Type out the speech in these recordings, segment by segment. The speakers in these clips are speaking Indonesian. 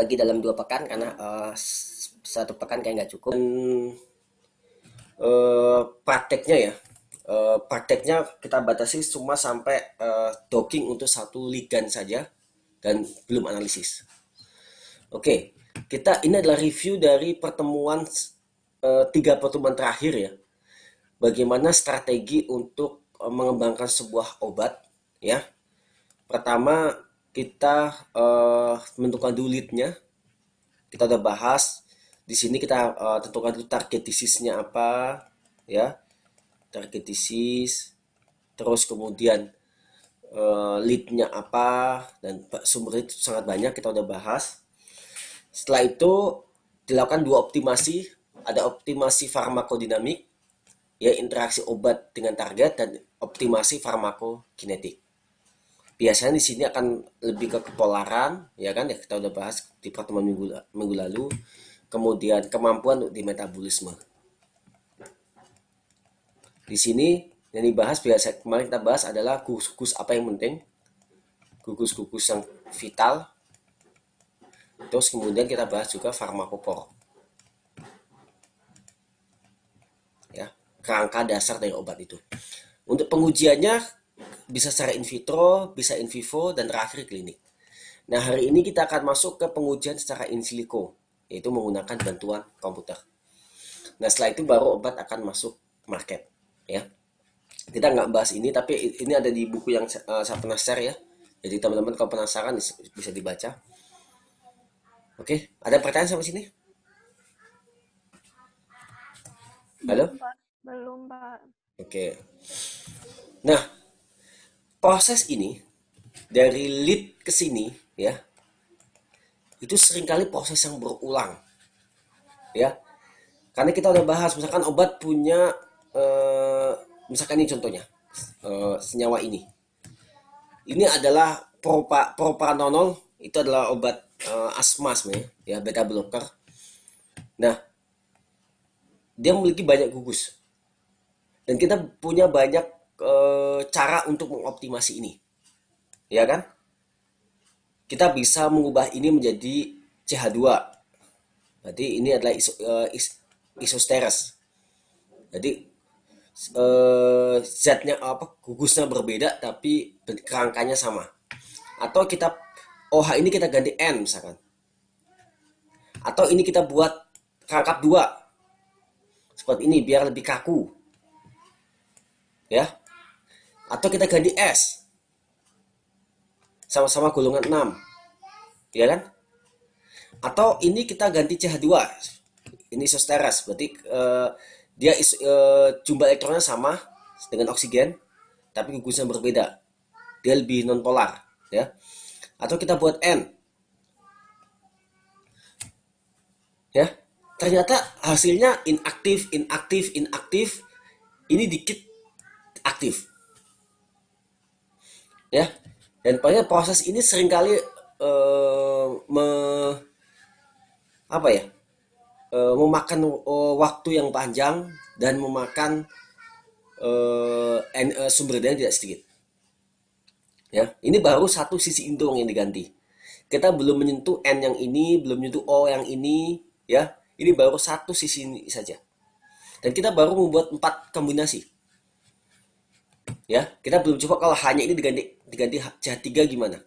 bagi dalam dua pekan karena uh, satu pekan kayak nggak cukup. Dan, uh, prakteknya ya, uh, prakteknya kita batasi cuma sampai uh, docking untuk satu ligan saja dan belum analisis. Oke, okay. kita ini adalah review dari pertemuan uh, tiga pertemuan terakhir ya. Bagaimana strategi untuk mengembangkan sebuah obat ya. Pertama kita uh, menentukan dulu leadnya kita udah bahas di sini kita uh, tentukan dulu target disease-nya apa ya target disease terus kemudian uh, leadnya apa dan sumber itu sangat banyak kita udah bahas setelah itu dilakukan dua optimasi ada optimasi farmakodinamik ya interaksi obat dengan target dan optimasi farmakokinetik biasanya di sini akan lebih ke kepolaran ya kan ya kita udah bahas di pertemuan minggu minggu lalu kemudian kemampuan untuk di metabolisme di sini yang dibahas biasa kemarin kita bahas adalah gugus-gugus apa yang penting gugus-gugus yang vital terus kemudian kita bahas juga farmakopor ya kerangka dasar dari obat itu untuk pengujiannya bisa secara in vitro, bisa in vivo, dan terakhir klinik. Nah, hari ini kita akan masuk ke pengujian secara in silico, yaitu menggunakan bantuan komputer. Nah, setelah itu baru obat akan masuk market, ya. Kita nggak bahas ini, tapi ini ada di buku yang uh, saya pernah share ya. Jadi teman-teman kalau penasaran bisa dibaca. Oke, ada pertanyaan sama sini? Halo? Belum, Pak. Belum, Pak. Oke. Nah, proses ini dari lead ke sini ya itu seringkali proses yang berulang ya karena kita udah bahas misalkan obat punya eh, misalkan ini contohnya eh, senyawa ini ini adalah propa, propanonol itu adalah obat eh, asma ya beta blocker nah dia memiliki banyak gugus dan kita punya banyak e, cara untuk mengoptimasi ini. Ya kan? Kita bisa mengubah ini menjadi CH2. Berarti ini adalah iso, e, is, isosteres. Jadi eh, Z-nya apa gugusnya berbeda tapi kerangkanya sama. Atau kita OH ini kita ganti N misalkan. Atau ini kita buat rangkap dua seperti ini biar lebih kaku ya atau kita ganti S. Sama-sama golongan 6. Ya kan? Atau ini kita ganti CH2. Ini isosteres, berarti uh, dia is, uh, jumlah elektronnya sama dengan oksigen, tapi gugusan berbeda. Dia lebih nonpolar, ya. Atau kita buat N. Ya. Ternyata hasilnya inaktif, inaktif, inaktif. Ini dikit aktif ya dan pada proses ini seringkali uh, me, apa ya uh, memakan uh, waktu yang panjang dan memakan uh, and, uh, sumber daya tidak sedikit ya ini baru satu sisi indung yang diganti kita belum menyentuh n yang ini belum menyentuh o yang ini ya ini baru satu sisi ini saja dan kita baru membuat empat kombinasi ya kita belum coba kalau hanya ini diganti diganti c 3 gimana?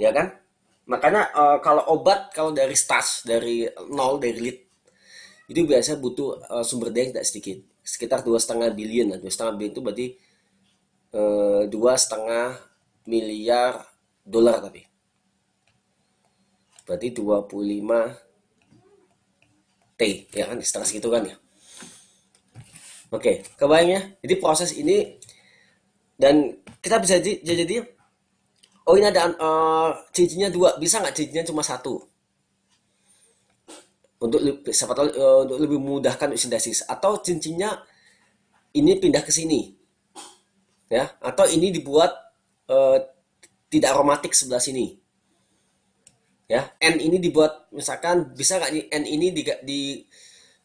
Ya kan? Makanya uh, kalau obat kalau dari stas dari nol dari lit itu biasa butuh uh, sumber daya yang tidak sedikit sekitar dua setengah billion dua setengah billion itu berarti eh, dua setengah miliar dolar tapi berarti 25 T ya kan setengah segitu kan ya oke kebayang ya jadi proses ini dan kita bisa jadi jadi oh ini ada uh, eh, cincinnya dua bisa nggak cincinnya cuma satu untuk siapa tahu uh, untuk lebih memudahkan sintesis atau cincinnya ini pindah ke sini ya atau ini dibuat uh, tidak aromatik sebelah sini ya n ini dibuat misalkan bisa nggak nih n ini di, di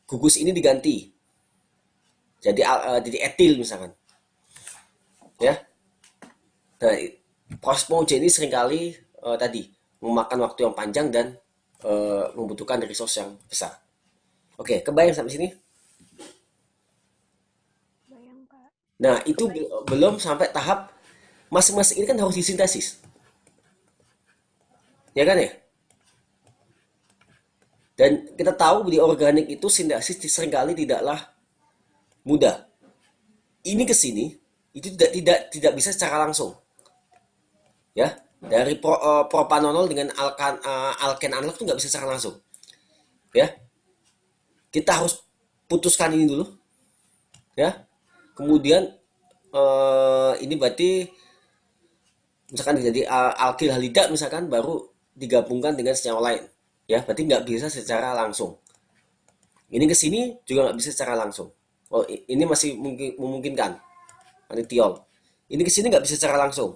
gugus ini diganti jadi uh, jadi etil misalkan ya Nah, proses pengujian ini seringkali uh, tadi memakan waktu yang panjang dan uh, membutuhkan resource yang besar oke kebayang sampai sini Bayang, Pak. nah itu be belum sampai tahap masing-masing ini kan harus disintesis ya kan ya dan kita tahu di organik itu sintesis seringkali tidaklah mudah. Ini ke sini itu tidak tidak tidak bisa secara langsung ya dari pro, uh, eh, propanonol dengan alkan uh, alken analog itu nggak bisa secara langsung ya kita harus putuskan ini dulu ya kemudian uh, ini berarti misalkan jadi uh, alkil halida misalkan baru digabungkan dengan senyawa lain ya berarti nggak bisa secara langsung ini ke sini juga nggak bisa secara langsung oh ini masih mungkin memungkinkan Anitiol. Ini ke sini nggak bisa secara langsung.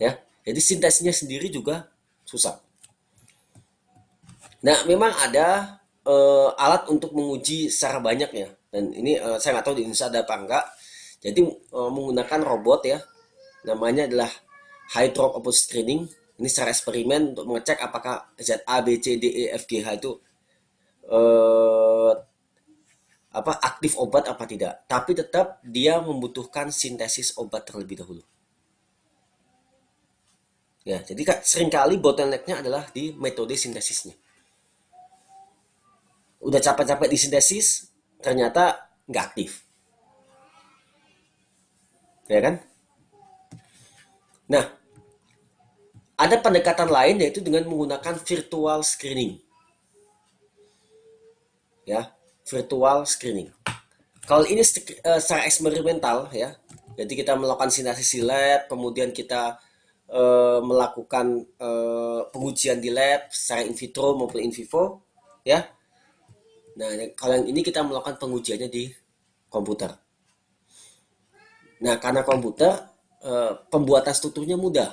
Ya, jadi sintesisnya sendiri juga susah. Nah, memang ada uh, alat untuk menguji secara banyak ya. Dan ini uh, saya nggak tahu di Indonesia ada apa enggak. Jadi uh, menggunakan robot ya, namanya adalah high Opus screening. Ini secara eksperimen untuk mengecek apakah z A, B, C, D, E, F, G, H itu uh, apa aktif obat apa tidak, tapi tetap dia membutuhkan sintesis obat terlebih dahulu. Ya, jadi kak, seringkali bottlenecknya adalah di metode sintesisnya. Udah capek-capek di sintesis, ternyata nggak aktif. Ya kan? Nah, ada pendekatan lain yaitu dengan menggunakan virtual screening. Ya, virtual screening. Kalau ini eh, secara eksperimental ya, jadi kita melakukan sintesis lab, kemudian kita e, melakukan e, pengujian di lab secara in vitro maupun in vivo, ya. Nah, kalau yang ini kita melakukan pengujiannya di komputer. Nah, karena komputer e, pembuatan strukturnya mudah.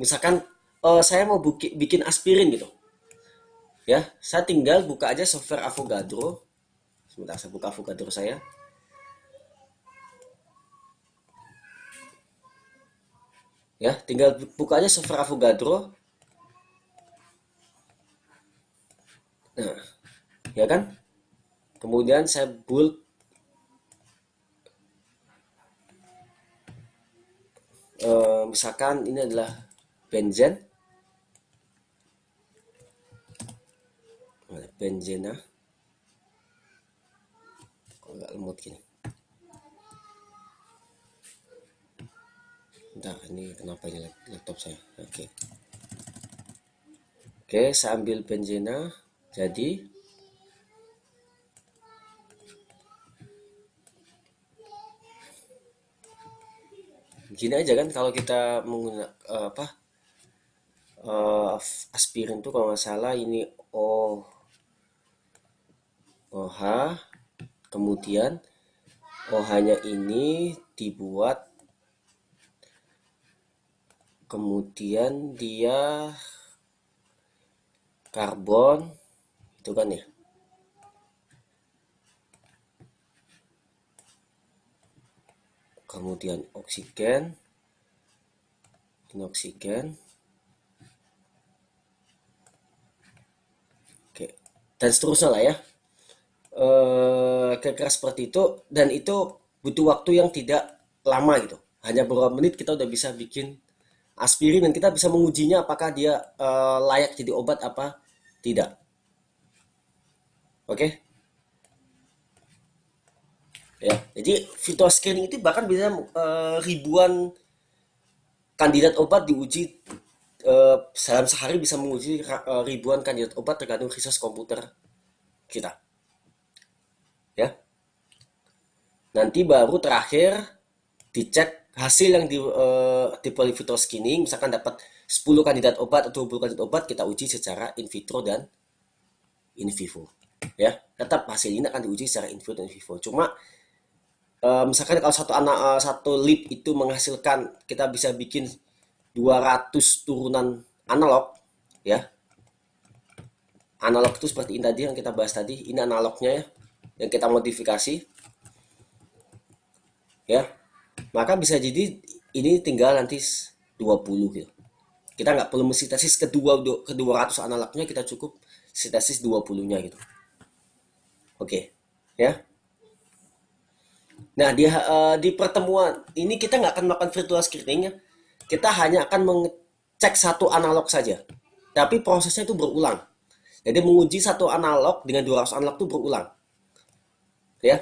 Misalkan e, saya mau bikin aspirin gitu, ya saya tinggal buka aja software Avogadro sebentar saya buka Avogadro saya ya tinggal buka aja software Avogadro nah ya kan kemudian saya build eh, misalkan ini adalah benzene. ada benzena kok agak lemot gini entah ini kenapa ini laptop saya oke okay. oke okay, saya ambil benzena jadi gini aja kan kalau kita menggunakan uh, apa uh, aspirin tuh kalau nggak salah ini oh OH kemudian OH-nya ini dibuat kemudian dia karbon itu kan ya kemudian oksigen ini oksigen oke dan seterusnya lah ya Eh, kira-kira seperti itu dan itu butuh waktu yang tidak lama gitu hanya beberapa menit kita udah bisa bikin aspirin dan kita bisa mengujinya apakah dia uh, layak jadi obat apa tidak oke okay? ya jadi fitur screening itu bahkan bisa uh, ribuan kandidat obat diuji uh, dalam sehari bisa menguji ribuan kandidat obat tergantung khusus komputer kita ya nanti baru terakhir dicek hasil yang di, uh, di polyfitro skinning misalkan dapat 10 kandidat obat atau 20 kandidat obat kita uji secara in vitro dan in vivo ya tetap hasil ini akan diuji secara in vitro dan in vivo cuma uh, misalkan kalau satu anak uh, satu lip itu menghasilkan kita bisa bikin 200 turunan analog ya analog itu seperti ini tadi yang kita bahas tadi ini analognya ya yang kita modifikasi ya maka bisa jadi ini tinggal nanti 20 gitu kita nggak perlu mesitasis kedua kedua ratus analognya kita cukup sitesis 20 nya gitu oke ya nah di uh, di pertemuan ini kita nggak akan melakukan virtual screening ya kita hanya akan mengecek satu analog saja tapi prosesnya itu berulang jadi menguji satu analog dengan 200 analog itu berulang ya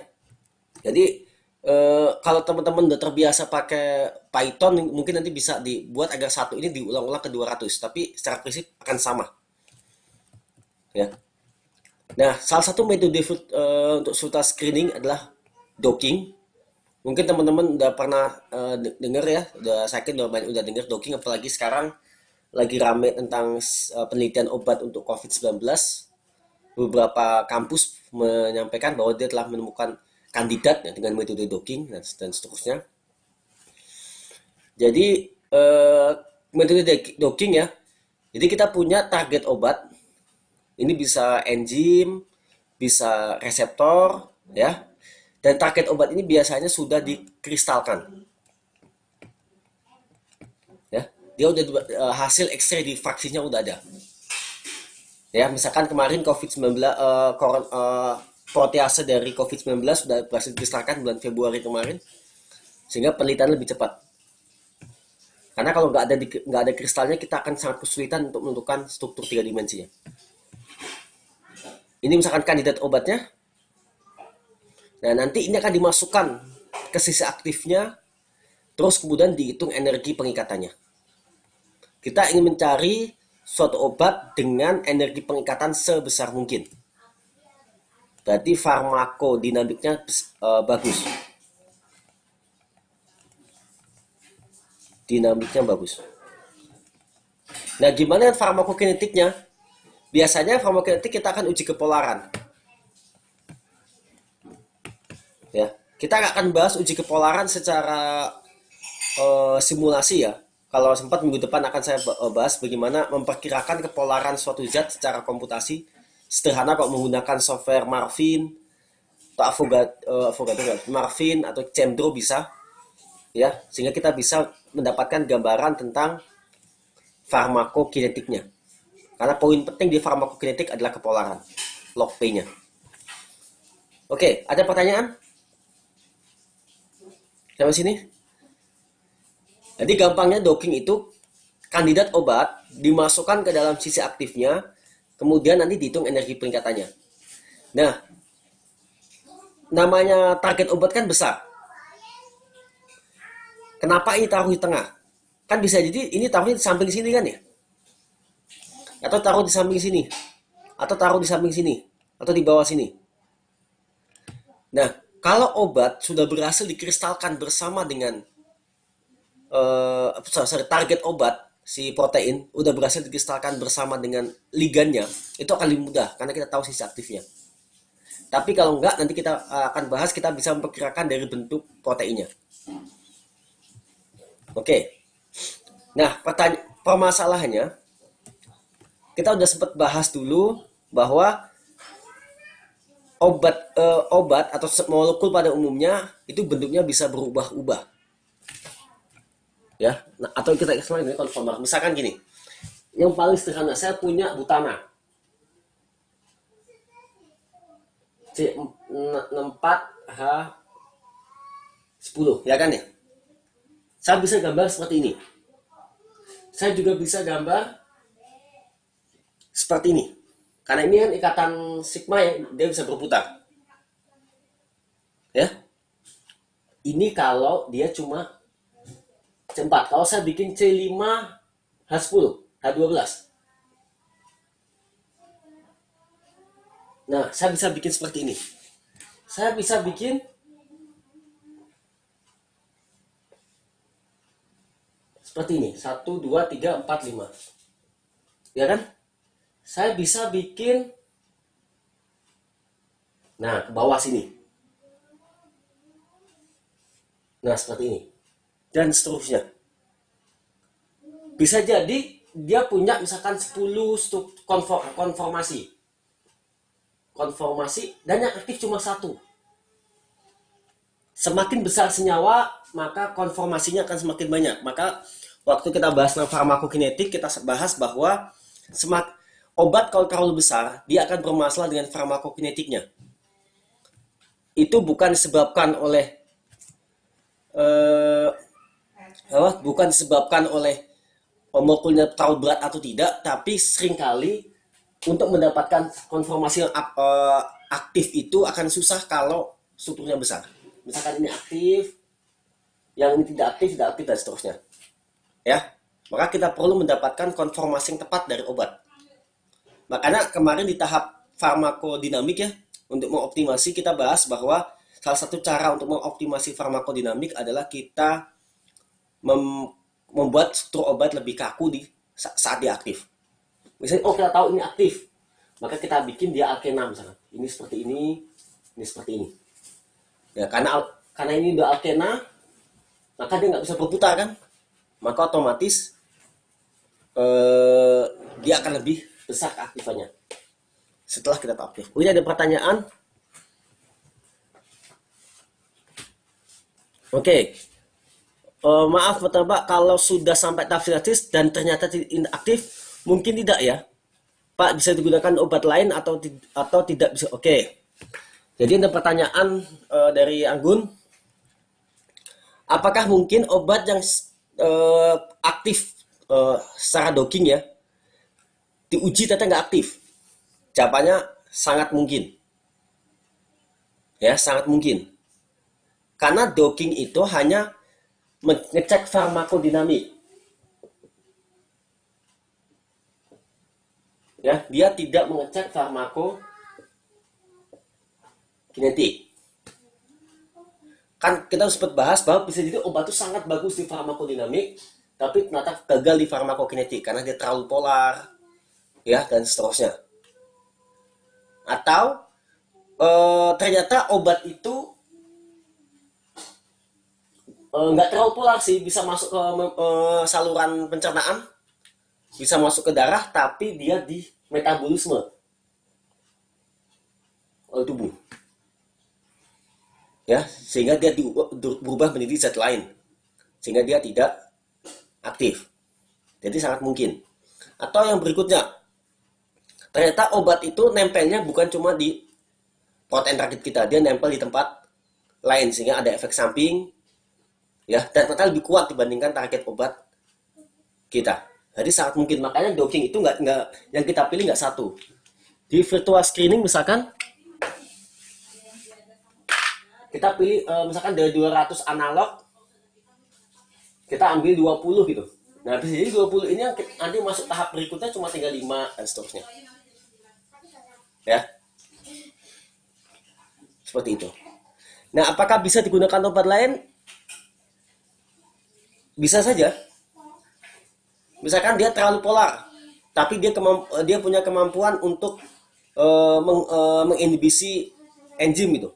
jadi e, kalau teman-teman udah terbiasa pakai Python mungkin nanti bisa dibuat agar satu ini diulang-ulang ke 200 tapi secara prinsip akan sama ya nah salah satu metode eh, untuk sultan screening adalah docking mungkin teman-teman udah pernah uh, denger ya udah sakit udah banyak udah dengar docking apalagi sekarang lagi rame tentang penelitian obat untuk COVID-19 beberapa kampus menyampaikan bahwa dia telah menemukan kandidat ya, dengan metode docking dan, seterusnya. Jadi eh, metode docking ya. Jadi kita punya target obat. Ini bisa enzim, bisa reseptor, ya. Dan target obat ini biasanya sudah dikristalkan. Ya, dia udah eh, hasil X-ray vaksinnya udah ada ya misalkan kemarin COVID-19 uh, eh, koron, uh, protease dari COVID-19 sudah berhasil diserahkan bulan Februari kemarin sehingga penelitian lebih cepat karena kalau nggak ada nggak ada kristalnya kita akan sangat kesulitan untuk menentukan struktur tiga dimensinya ini misalkan kandidat obatnya nah nanti ini akan dimasukkan ke sisi aktifnya terus kemudian dihitung energi pengikatannya kita ingin mencari suatu obat dengan energi pengikatan sebesar mungkin. Berarti farmakodinamiknya uh, eh, bagus. Dinamiknya bagus. Nah, gimana farmakokinetiknya? Biasanya farmakokinetik kita akan uji kepolaran. Ya, kita akan bahas uji kepolaran secara uh, simulasi ya kalau sempat minggu depan akan saya eh, bahas bagaimana memperkirakan kepolaran suatu zat secara komputasi sederhana kok menggunakan software Marvin atau Avogadro, uh, eh, Avogadro Marvin atau Cendro bisa ya sehingga kita bisa mendapatkan gambaran tentang farmakokinetiknya karena poin penting di farmakokinetik adalah kepolaran log P-nya oke ada pertanyaan sampai sini jadi gampangnya docking itu kandidat obat dimasukkan ke dalam sisi aktifnya, kemudian nanti dihitung energi peningkatannya. Nah, namanya target obat kan besar. Kenapa ini taruh di tengah? Kan bisa jadi ini taruh di samping sini kan ya? Atau taruh di samping sini. Atau taruh di samping sini. Atau di bawah sini. Nah, kalau obat sudah berhasil dikristalkan bersama dengan uh, sorry, sorry, target obat si protein udah berhasil dikristalkan bersama dengan ligannya, itu akan lebih mudah karena kita tahu sisi aktifnya. Tapi kalau enggak, nanti kita eh, akan bahas kita bisa memperkirakan dari bentuk proteinnya. Oke. Okay. Nah, pertanya- permasalahannya kita udah sempat bahas dulu bahwa obat uh, obat atau molekul pada umumnya itu bentuknya bisa berubah-ubah ya nah, atau kita ini dengan formal misalkan gini yang paling sederhana saya punya butana C4 H10 ya kan ya saya bisa gambar seperti ini saya juga bisa gambar seperti ini karena ini kan ikatan sigma ya dia bisa berputar ya ini kalau dia cuma 4 Kalau saya bikin C5, H10, H12. Nah, saya bisa bikin seperti ini. Saya bisa bikin seperti ini. 1, 2, 3, 4, 5. Ya kan? Saya bisa bikin Nah, ke bawah sini. Nah, seperti ini dan seterusnya. Bisa jadi dia punya misalkan 10 konform, konformasi. Konformasi dan yang aktif cuma satu. Semakin besar senyawa, maka konformasinya akan semakin banyak. Maka waktu kita bahas tentang farmakokinetik, kita bahas bahwa semak, obat kalau terlalu besar, dia akan bermasalah dengan farmakokinetiknya. Itu bukan disebabkan oleh eh, apa, bukan disebabkan oleh pemukulnya terlalu berat atau tidak, tapi seringkali untuk mendapatkan konformasi yang eh, aktif itu akan susah kalau strukturnya besar. Misalkan ini aktif, yang ini tidak aktif, tidak aktif, dan seterusnya. Ya, maka kita perlu mendapatkan konformasi yang tepat dari obat. Makanya kemarin di tahap farmakodinamik ya, untuk mengoptimasi kita bahas bahwa salah satu cara untuk mengoptimasi farmakodinamik adalah kita mem membuat struktur obat lebih kaku di saat dia aktif. Misalnya, oh kita tahu ini aktif, maka kita bikin dia alkena misalnya. Ini seperti ini, ini seperti ini. Ya karena karena ini udah alkena, maka dia nggak bisa berputar kan? Maka otomatis eh, dia akan lebih besar aktifannya setelah kita tahu aktif. Oh, ini ada pertanyaan. Oke, okay uh, maaf Pak, kalau sudah sampai tafsir dan ternyata tidak aktif, mungkin tidak ya. Pak bisa digunakan obat lain atau atau tidak bisa. Oke. Okay. Jadi ada pertanyaan uh, dari Anggun. Apakah mungkin obat yang uh, aktif uh, secara docking ya diuji ternyata nggak aktif? Jawabannya sangat mungkin. Ya, sangat mungkin. Karena docking itu hanya mengecek farmakodinamik. Ya, dia tidak mengecek farmako kinetik. Kan kita sempat bahas bahwa bisa jadi obat itu sangat bagus di farmakodinamik, tapi ternyata gagal di farmakokinetik karena dia terlalu polar, ya dan seterusnya. Atau e, ternyata obat itu Eh, nggak uh, terlalu polar sih bisa masuk ke uh, saluran pencernaan bisa masuk ke darah tapi dia di metabolisme oleh tubuh ya sehingga dia diubah, berubah menjadi zat lain sehingga dia tidak aktif jadi sangat mungkin atau yang berikutnya ternyata obat itu nempelnya bukan cuma di protein rakit kita dia nempel di tempat lain sehingga ada efek samping ya dan ternyata lebih kuat dibandingkan target obat kita jadi sangat mungkin makanya docking itu nggak nggak yang kita pilih nggak satu di virtual screening misalkan kita pilih uh, misalkan dari 200 analog kita ambil 20 gitu nah habis ini 20 ini yang nanti masuk tahap berikutnya cuma tinggal 5 dan seterusnya ya seperti itu nah apakah bisa digunakan obat lain bisa saja. Misalkan dia terlalu polar, tapi dia dia punya kemampuan untuk uh, meng, uh, menginhibisi enzim itu.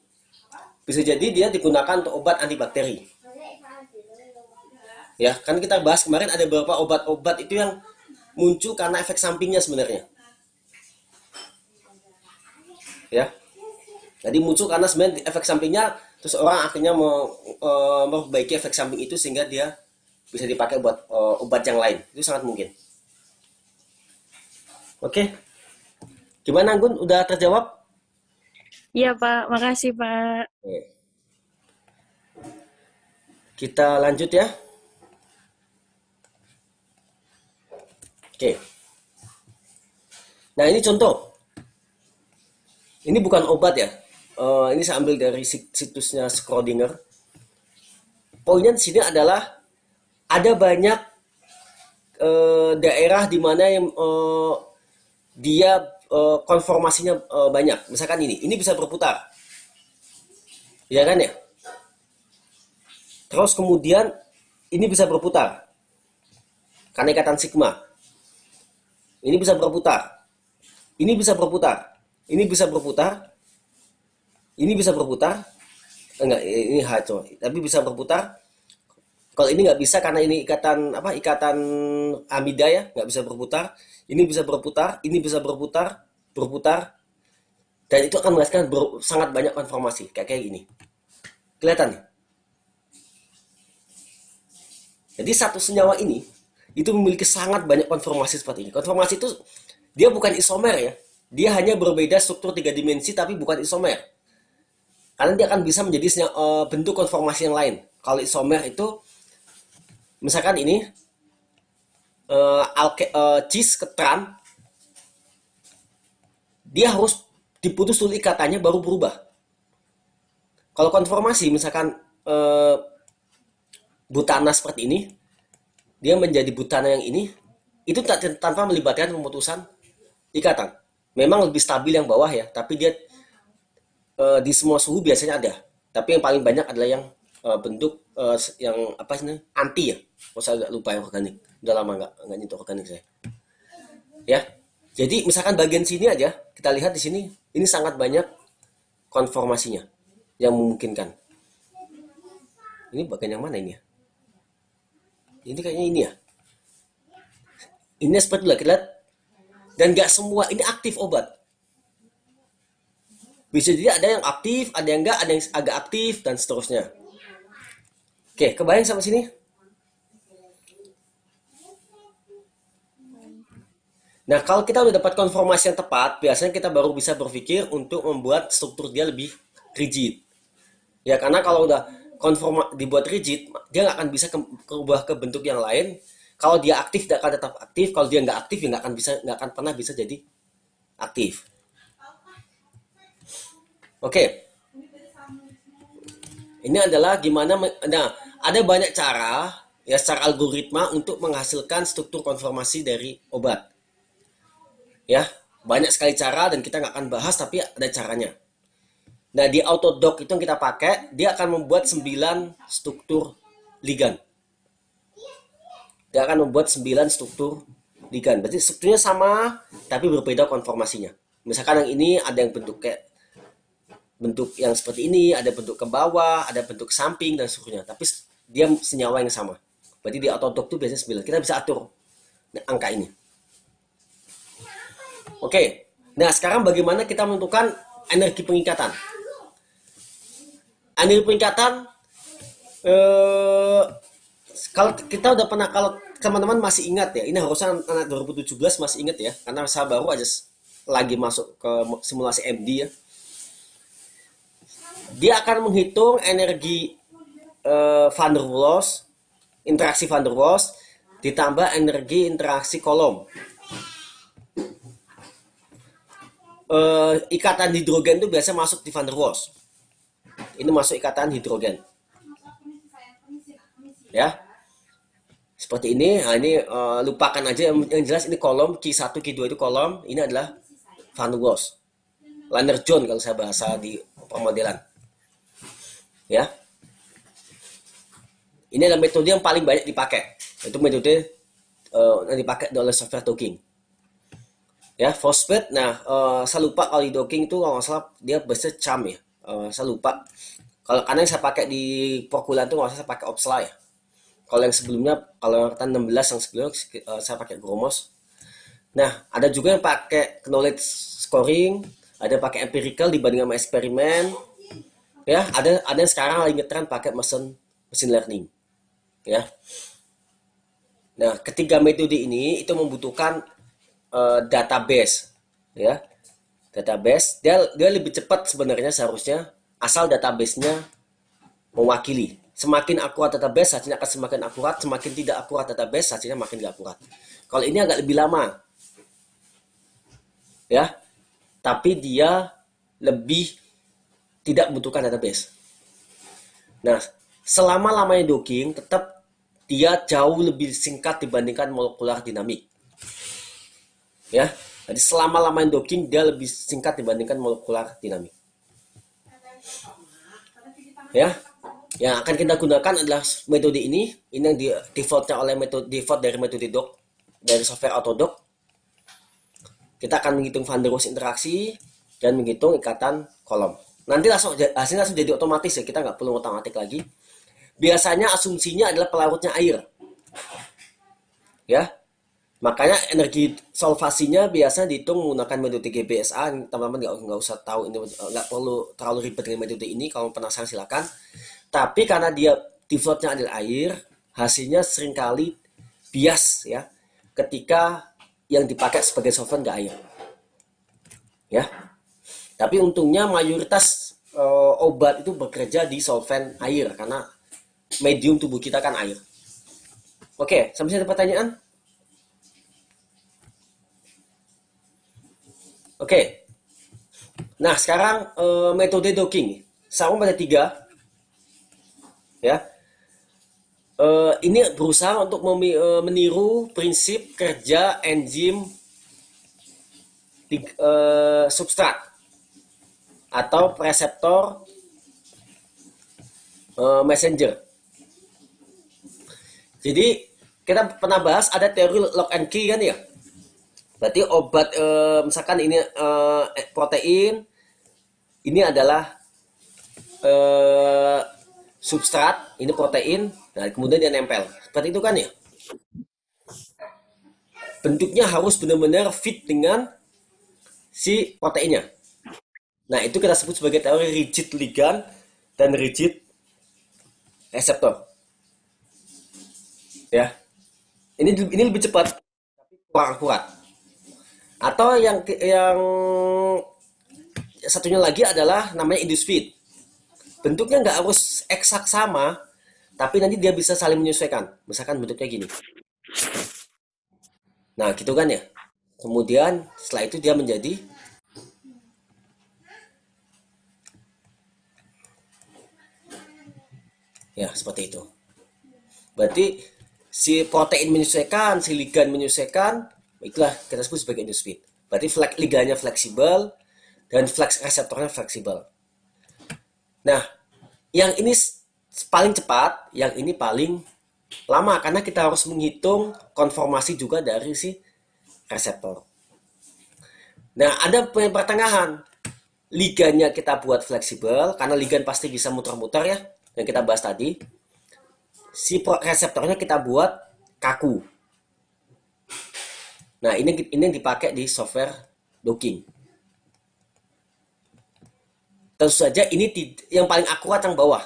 Bisa jadi dia digunakan untuk obat antibakteri. Ya, kan kita bahas kemarin ada beberapa obat-obat itu yang muncul karena efek sampingnya sebenarnya. Ya. Jadi muncul karena sebenarnya efek sampingnya terus orang akhirnya eh, memperbaiki efek samping itu sehingga dia bisa dipakai buat uh, obat yang lain itu sangat mungkin oke okay. gimana Gun udah terjawab iya pak makasih pak kita lanjut ya oke okay. nah ini contoh ini bukan obat ya uh, ini saya ambil dari situsnya Schrodinger poinnya di sini adalah ada banyak uh, daerah di mana yang uh, dia uh, konformasinya uh, banyak. Misalkan ini, ini bisa berputar. Ya kan ya? Terus kemudian ini bisa berputar. Karena ikatan sigma. Ini bisa berputar. Ini bisa berputar. Ini bisa berputar. Ini bisa berputar. Enggak, ini haco. Tapi bisa berputar. Kalau ini nggak bisa karena ini ikatan apa ikatan amida ya nggak bisa berputar. Ini bisa berputar, ini bisa berputar, berputar, dan itu akan menghasilkan ber, sangat banyak konformasi kayak kayak ini. Kelihatan nih. Jadi satu senyawa ini itu memiliki sangat banyak konformasi seperti ini. Konformasi itu dia bukan isomer ya. Dia hanya berbeda struktur tiga dimensi tapi bukan isomer. Karena dia akan bisa menjadi eh, bentuk konformasi yang lain. Kalau isomer itu misalkan ini uh, alke, uh, cheese ketran dia harus diputus dulu ikatannya baru berubah kalau konformasi misalkan uh, eh, butana seperti ini dia menjadi butana yang ini itu tanpa melibatkan pemutusan ikatan memang lebih stabil yang bawah ya tapi dia uh, di semua suhu biasanya ada tapi yang paling banyak adalah yang uh, bentuk uh, yang apa sih nih anti ya kok oh, saya agak lupa yang organik udah lama nggak nggak nyentuh organik saya ya jadi misalkan bagian sini aja kita lihat di sini ini sangat banyak konformasinya yang memungkinkan ini bagian yang mana ini ya ini kayaknya ini ya ini seperti lah kita lihat dan nggak semua ini aktif obat bisa jadi ada yang aktif ada yang nggak ada yang agak aktif dan seterusnya Oke, kebayang sama sini? Nah, kalau kita udah dapat konformasi yang tepat, biasanya kita baru bisa berpikir untuk membuat struktur dia lebih rigid. Ya, karena kalau udah dibuat rigid, dia nggak akan bisa berubah ke bentuk yang lain. Kalau dia aktif, dia akan tetap aktif. Kalau dia nggak aktif, dia ya nggak akan bisa, nggak akan pernah bisa jadi aktif. Oke. Okay. Ini adalah gimana, nah, ada banyak cara ya secara algoritma untuk menghasilkan struktur konformasi dari obat. Ya, banyak sekali cara dan kita nggak akan bahas tapi ada caranya. Nah, di autodoc itu yang kita pakai, dia akan membuat 9 struktur ligan. Dia akan membuat 9 struktur ligan. Berarti strukturnya sama tapi berbeda konformasinya. Misalkan yang ini ada yang bentuk kayak bentuk yang seperti ini, ada bentuk ke bawah, ada bentuk samping dan seterusnya. Tapi dia senyawa yang sama. Berarti di autodok itu biasanya 9. Kita bisa atur nah, angka ini. Oke. Okay. Nah, sekarang bagaimana kita menentukan energi pengikatan? Energi pengikatan eh, kalau kita udah pernah kalau teman-teman masih ingat ya, ini harusnya anak 2017 masih ingat ya, karena saya baru aja lagi masuk ke simulasi MD ya. Dia akan menghitung energi uh, Van der Waals, interaksi Van der Waals, ditambah energi interaksi kolom. Uh, ikatan hidrogen itu biasa masuk di Van der Waals. Ini masuk ikatan hidrogen. Ya. Seperti ini, nah ini uh, lupakan aja yang, yang jelas ini kolom Q1, Q2 itu kolom, ini adalah Van der Waals. Liner John kalau saya bahasa di pemodelan Ya. Ini adalah metode yang paling banyak dipakai. Itu metode uh, yang dipakai oleh software docking. Ya, phosphate. Nah, uh, saya lupa kalau di docking itu kalau nggak salah dia besar cam ya. Uh, saya lupa. Kalau karena yang saya pakai di Pokulan itu nggak salah saya pakai Opsla ya. Kalau yang sebelumnya, kalau yang 16 yang sebelumnya uh, saya pakai Gromos. Nah, ada juga yang pakai knowledge scoring, ada yang pakai empirical dibandingkan sama eksperimen. Ya, ada ada yang sekarang lagi ngetren pakai mesin mesin learning ya nah ketiga metode ini itu membutuhkan uh, database ya database dia dia lebih cepat sebenarnya seharusnya asal database-nya mewakili semakin akurat database hasilnya akan semakin akurat semakin tidak akurat database hasilnya makin tidak akurat kalau ini agak lebih lama ya tapi dia lebih tidak membutuhkan database nah selama lamanya docking tetap dia jauh lebih singkat dibandingkan molekular dinamik. Ya, jadi selama-lama docking dia lebih singkat dibandingkan molekular dinamik. Ya, yang akan kita gunakan adalah metode ini, ini yang di defaultnya oleh metode default dari metode doc dari software Autodoc. Kita akan menghitung van der Waals interaksi dan menghitung ikatan kolom. Nanti langsung hasilnya langsung jadi otomatis ya, kita nggak perlu otomatis lagi biasanya asumsinya adalah pelarutnya air. Ya. Makanya energi solvasinya biasa dihitung menggunakan metode GBSA. Teman-teman nggak -teman usah tahu ini nggak perlu terlalu ribet dengan metode ini. Kalau penasaran silakan. Tapi karena dia defaultnya adalah air, hasilnya seringkali bias ya ketika yang dipakai sebagai solvent nggak air. Ya. Tapi untungnya mayoritas e, obat itu bekerja di solvent air karena medium tubuh kita kan air. Oke, sampai sini ada pertanyaan? Oke. Nah, sekarang e, metode docking. Sarung pada tiga. Ya. E, ini berusaha untuk e, meniru prinsip kerja enzim e, substrat atau reseptor messenger. Jadi kita pernah bahas ada teori lock and key kan ya. Berarti obat e, misalkan ini e, protein ini adalah e, substrat, ini protein, nah kemudian dia nempel. Seperti itu kan ya. Bentuknya harus benar-benar fit dengan si proteinnya. Nah, itu kita sebut sebagai teori rigid ligand dan rigid reseptor ya ini ini lebih cepat tapi kurang akurat atau yang yang satunya lagi adalah namanya induce feed bentuknya nggak harus eksak sama tapi nanti dia bisa saling menyesuaikan misalkan bentuknya gini nah gitu kan ya kemudian setelah itu dia menjadi ya seperti itu berarti si protein menyesuaikan, si ligan menyesuaikan, itulah kita sebut sebagai endospeed. Berarti flag, liganya fleksibel dan flex reseptornya fleksibel. Nah, yang ini paling cepat, yang ini paling lama karena kita harus menghitung konformasi juga dari si reseptor. Nah, ada pertengahan. Liganya kita buat fleksibel karena ligan pasti bisa muter-muter ya yang kita bahas tadi si reseptornya kita buat kaku. Nah, ini ini dipakai di software docking. Tentu saja ini yang paling akurat yang bawah.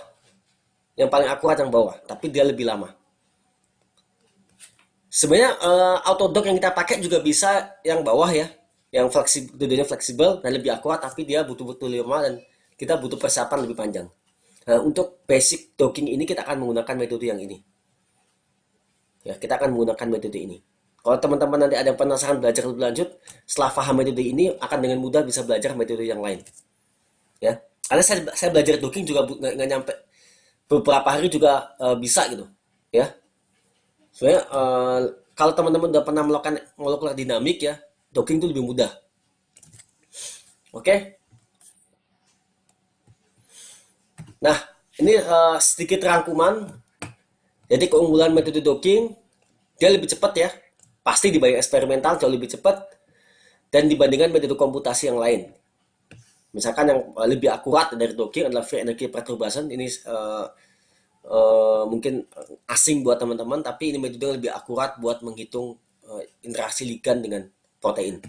Yang paling akurat yang bawah, tapi dia lebih lama. Sebenarnya uh, eh, autodock yang kita pakai juga bisa yang bawah ya, yang fleksibel, fleksibel dan lebih akurat tapi dia butuh-butuh lama dan kita butuh persiapan lebih panjang. Nah, untuk basic docking ini kita akan menggunakan metode yang ini. Ya, kita akan menggunakan metode ini. Kalau teman-teman nanti ada penasaran belajar lebih lanjut, setelah paham metode ini akan dengan mudah bisa belajar metode yang lain. Ya, karena saya, saya belajar docking juga nggak nyampe beberapa hari juga uh, bisa gitu, ya. Sebenarnya uh, kalau teman-teman udah pernah melakukan molekular dinamik ya, docking itu lebih mudah. Oke. Okay? Nah, ini uh, sedikit rangkuman. Jadi keunggulan metode docking, dia lebih cepat ya. Pasti dibanding eksperimental jauh lebih cepat dan dibandingkan metode komputasi yang lain. Misalkan yang eh, lebih akurat dari docking adalah free energy perturbation. Ini uh, uh, mungkin asing buat teman-teman, tapi ini metode yang lebih akurat buat menghitung uh, interaksi ligan dengan protein.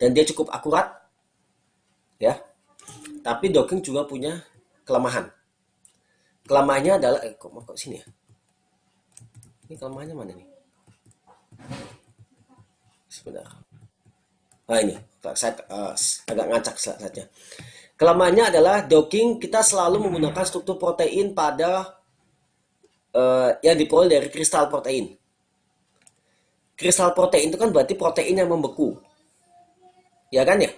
Dan dia cukup akurat, ya. Tapi docking juga punya kelemahan. Kelemahannya adalah eh, kok, kok sini ya? Ini kelemahannya mana nih? Sebentar. Nah ini, saya uh, agak ngacak saja. Kelemahannya adalah docking kita selalu menggunakan struktur protein pada uh, yang diperoleh dari kristal protein. Kristal protein itu kan berarti protein yang membeku. Ya kan ya?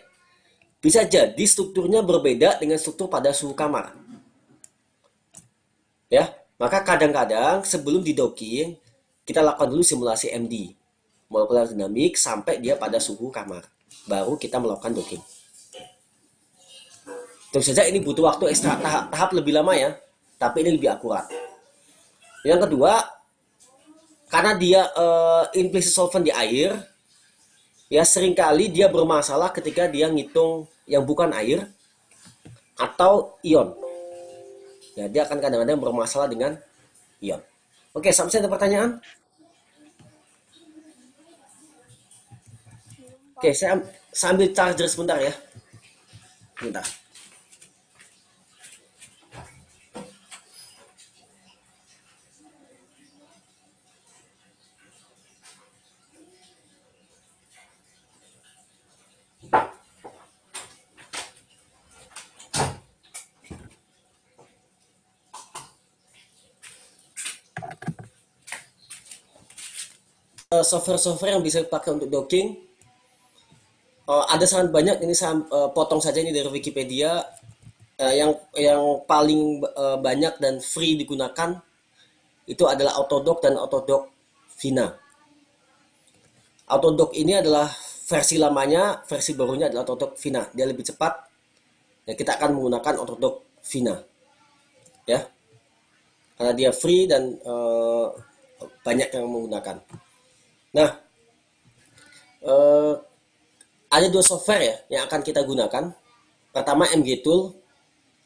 Bisa jadi strukturnya berbeda dengan struktur pada suhu kamar ya maka kadang-kadang sebelum di docking kita lakukan dulu simulasi MD molekular dinamik sampai dia pada suhu kamar baru kita melakukan docking terus saja ini butuh waktu ekstra tahap, tahap lebih lama ya tapi ini lebih akurat yang kedua karena dia uh, implicit solvent di air ya seringkali dia bermasalah ketika dia ngitung yang bukan air atau ion ya dia akan kadang-kadang bermasalah dengan ion. Oke, sampai ada pertanyaan? Oke, saya, saya ambil charger sebentar ya. sebentar. Eh, software-software yang bisa dipakai untuk docking. Uh, ada sangat banyak ini saya uh, eh, potong saja ini dari Wikipedia uh, yang yang paling uh, banyak dan free digunakan itu adalah Autodoc dan Autodoc Vina. Autodoc ini adalah versi lamanya, versi barunya adalah Autodoc Vina. Dia lebih cepat. Ya, kita akan menggunakan Autodoc Vina. Ya. Karena dia free dan uh, banyak yang menggunakan. Nah, eh, ada dua software ya yang akan kita gunakan. Pertama MG Tool,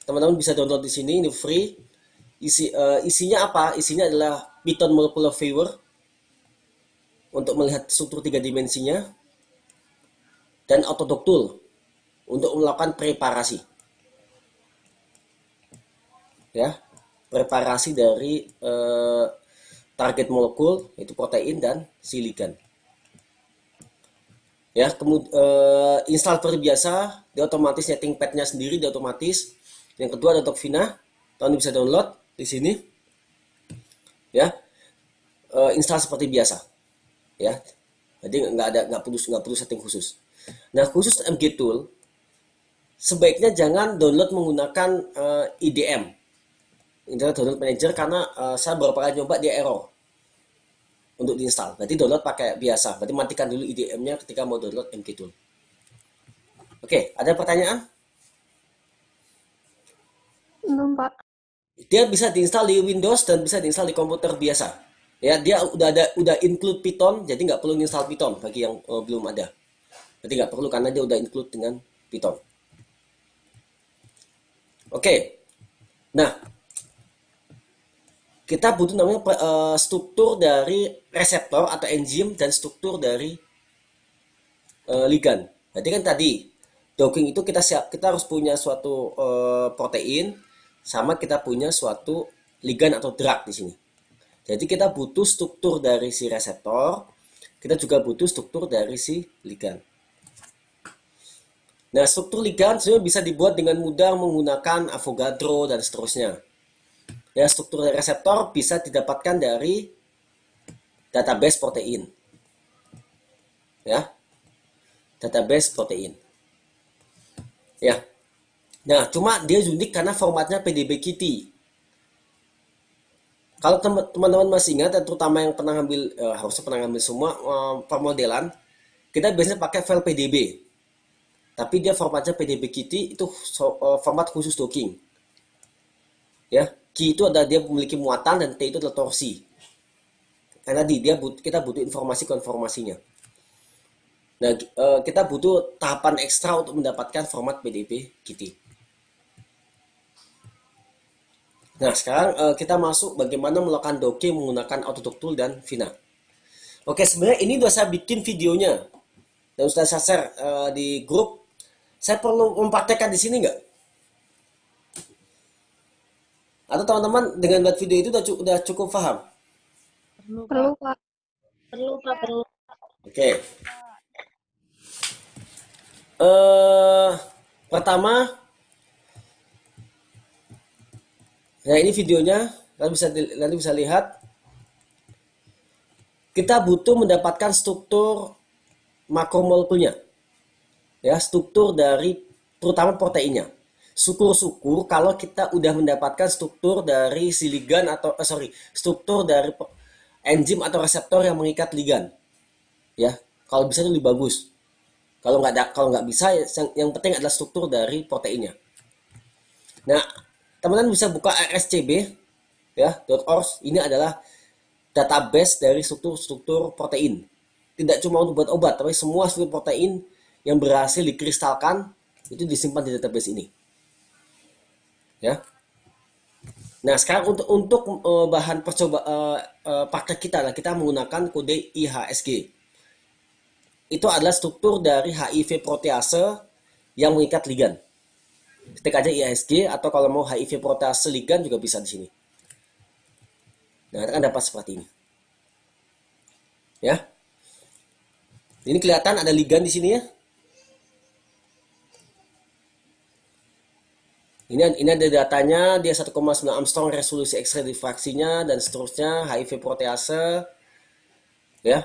teman-teman bisa download di sini, ini free. Isi, eh, isinya apa? Isinya adalah Python Molecular Viewer untuk melihat struktur tiga dimensinya dan Autodoc Tool untuk melakukan preparasi. Ya, preparasi dari eh, target molekul yaitu protein dan silikon. Ya, kemudian uh, eh, install biasa dia otomatis setting padnya sendiri dia otomatis. Yang kedua ada Tokvina, tahun bisa download di sini. Ya, uh, install seperti biasa. Ya, jadi nggak ada nggak perlu nggak perlu setting khusus. Nah khusus MG Tool sebaiknya jangan download menggunakan uh, eh, IDM Internet Download Manager karena uh, saya beberapa kali nyoba dia error untuk diinstal. Berarti download pakai biasa. Berarti matikan dulu IDM-nya ketika mau download MKTool. Oke, ada pertanyaan? Belum, Pak. Dia bisa diinstal di Windows dan bisa diinstal di komputer biasa. Ya, dia udah ada udah include Python, jadi nggak perlu install Python bagi yang uh, belum ada. Jadi nggak perlu karena dia udah include dengan Python. Oke. Nah, kita butuh namanya uh, struktur dari reseptor atau enzim dan struktur dari uh, eh, ligan. Berarti kan tadi docking itu kita siap kita harus punya suatu uh, protein sama kita punya suatu ligan atau drug di sini. Jadi kita butuh struktur dari si reseptor, kita juga butuh struktur dari si ligan. Nah, struktur ligan sebenarnya bisa dibuat dengan mudah menggunakan Avogadro dan seterusnya dan ya, struktur reseptor bisa didapatkan dari database protein. Ya. Database protein. Ya. Nah, cuma dia unik karena formatnya PDB Kitty. Kalau teman-teman masih ingat, terutama yang pernah ambil eh, harusnya pernah ambil semua eh, permodelan, kita biasanya pakai file PDB. Tapi dia formatnya PDB Kitty itu so, eh, format khusus docking. Ya, Ki itu ada dia memiliki muatan dan T itu adalah torsi. Karena di dia but, kita butuh informasi konformasinya. Nah, eh, kita butuh tahapan ekstra untuk mendapatkan format PDP Kitty. Nah, sekarang eh, kita masuk bagaimana melakukan docking menggunakan Autodoc Tool dan Vina. Oke, sebenarnya ini sudah saya bikin videonya. Dan sudah saya share eh, di grup. Saya perlu mempraktekkan di sini nggak? Atau teman-teman dengan buat video itu udah, udah cukup paham? Perlu, Pak. Perlu, Pak. Perlu. pak Oke. Okay. Uh, eh, pertama, ya ini videonya, nanti bisa nanti bisa lihat. Kita butuh mendapatkan struktur makromolekulnya, ya struktur dari terutama proteinnya syukur-syukur kalau kita udah mendapatkan struktur dari si ligan atau eh, sorry struktur dari enzim atau reseptor yang mengikat ligan ya kalau bisa itu lebih bagus kalau nggak ada kalau nggak bisa ya, yang, yang penting adalah struktur dari proteinnya nah teman-teman bisa buka rscb ya .org ini adalah database dari struktur-struktur protein tidak cuma untuk buat obat tapi semua struktur protein yang berhasil dikristalkan itu disimpan di database ini ya nah sekarang untuk untuk uh, bahan percoba uh, eh, uh, eh, praktek kita lah kita menggunakan kode IHSG itu adalah struktur dari HIV protease yang mengikat ligan ketik aja IHSG atau kalau mau HIV protease ligan juga bisa di sini nah kita akan dapat seperti ini ya ini kelihatan ada ligan di sini ya Ini ini ada datanya, dia 1,9 Armstrong resolusi X-ray difraksinya dan seterusnya, HIV protease ya.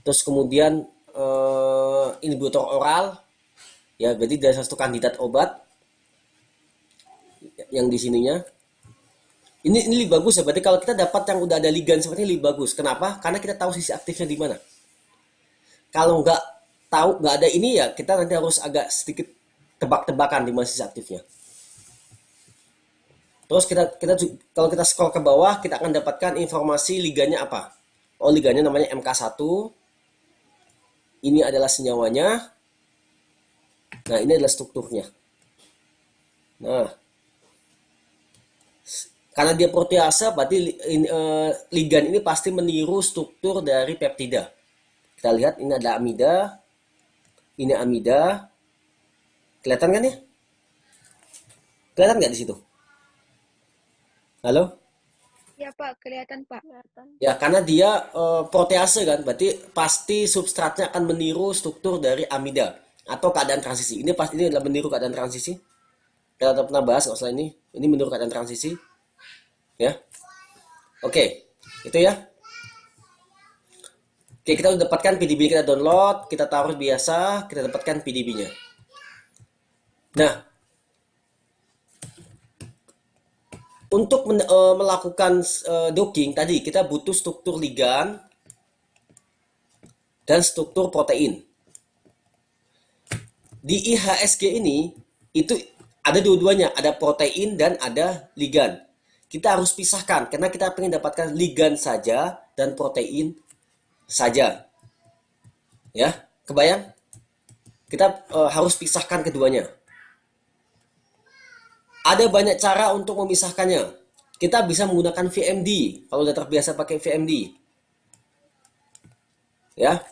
Terus kemudian uh, inhibitor oral ya, berarti dari satu kandidat obat yang di sininya. Ini ini lebih bagus ya, berarti kalau kita dapat yang udah ada ligan seperti ini lebih bagus. Kenapa? Karena kita tahu sisi aktifnya di mana. Kalau nggak tahu nggak ada ini ya kita nanti harus agak sedikit tebak-tebakan di mana sisi aktifnya. Terus kita kita kalau kita scroll ke bawah kita akan dapatkan informasi liganya apa. Oh liganya namanya MK1. Ini adalah senyawanya Nah, ini adalah strukturnya. Nah, karena dia protease berarti eh, ligan ini pasti meniru struktur dari peptida. Kita lihat ini ada amida. Ini amida. Kelihatan kan ya? Kelihatan nggak di situ? Halo? Ya Pak, kelihatan Pak. Kelihatan. Ya karena dia uh, protease kan, berarti pasti substratnya akan meniru struktur dari amida atau keadaan transisi. Ini pasti ini adalah meniru keadaan transisi. Kita tetap pernah bahas soal ini. Ini meniru keadaan transisi, ya. Oke, itu ya. Oke, kita sudah dapatkan PDB kita download, kita taruh biasa, kita dapatkan PDB-nya. Nah, untuk men, uh, melakukan uh, docking tadi kita butuh struktur ligan dan struktur protein. Di IHSG ini itu ada dua-duanya, ada protein dan ada ligan. Kita harus pisahkan karena kita ingin dapatkan ligan saja dan protein saja. Ya, kebayang? Kita uh, harus pisahkan keduanya. Ada banyak cara untuk memisahkannya. Kita bisa menggunakan VMD kalau sudah terbiasa pakai VMD. Ya.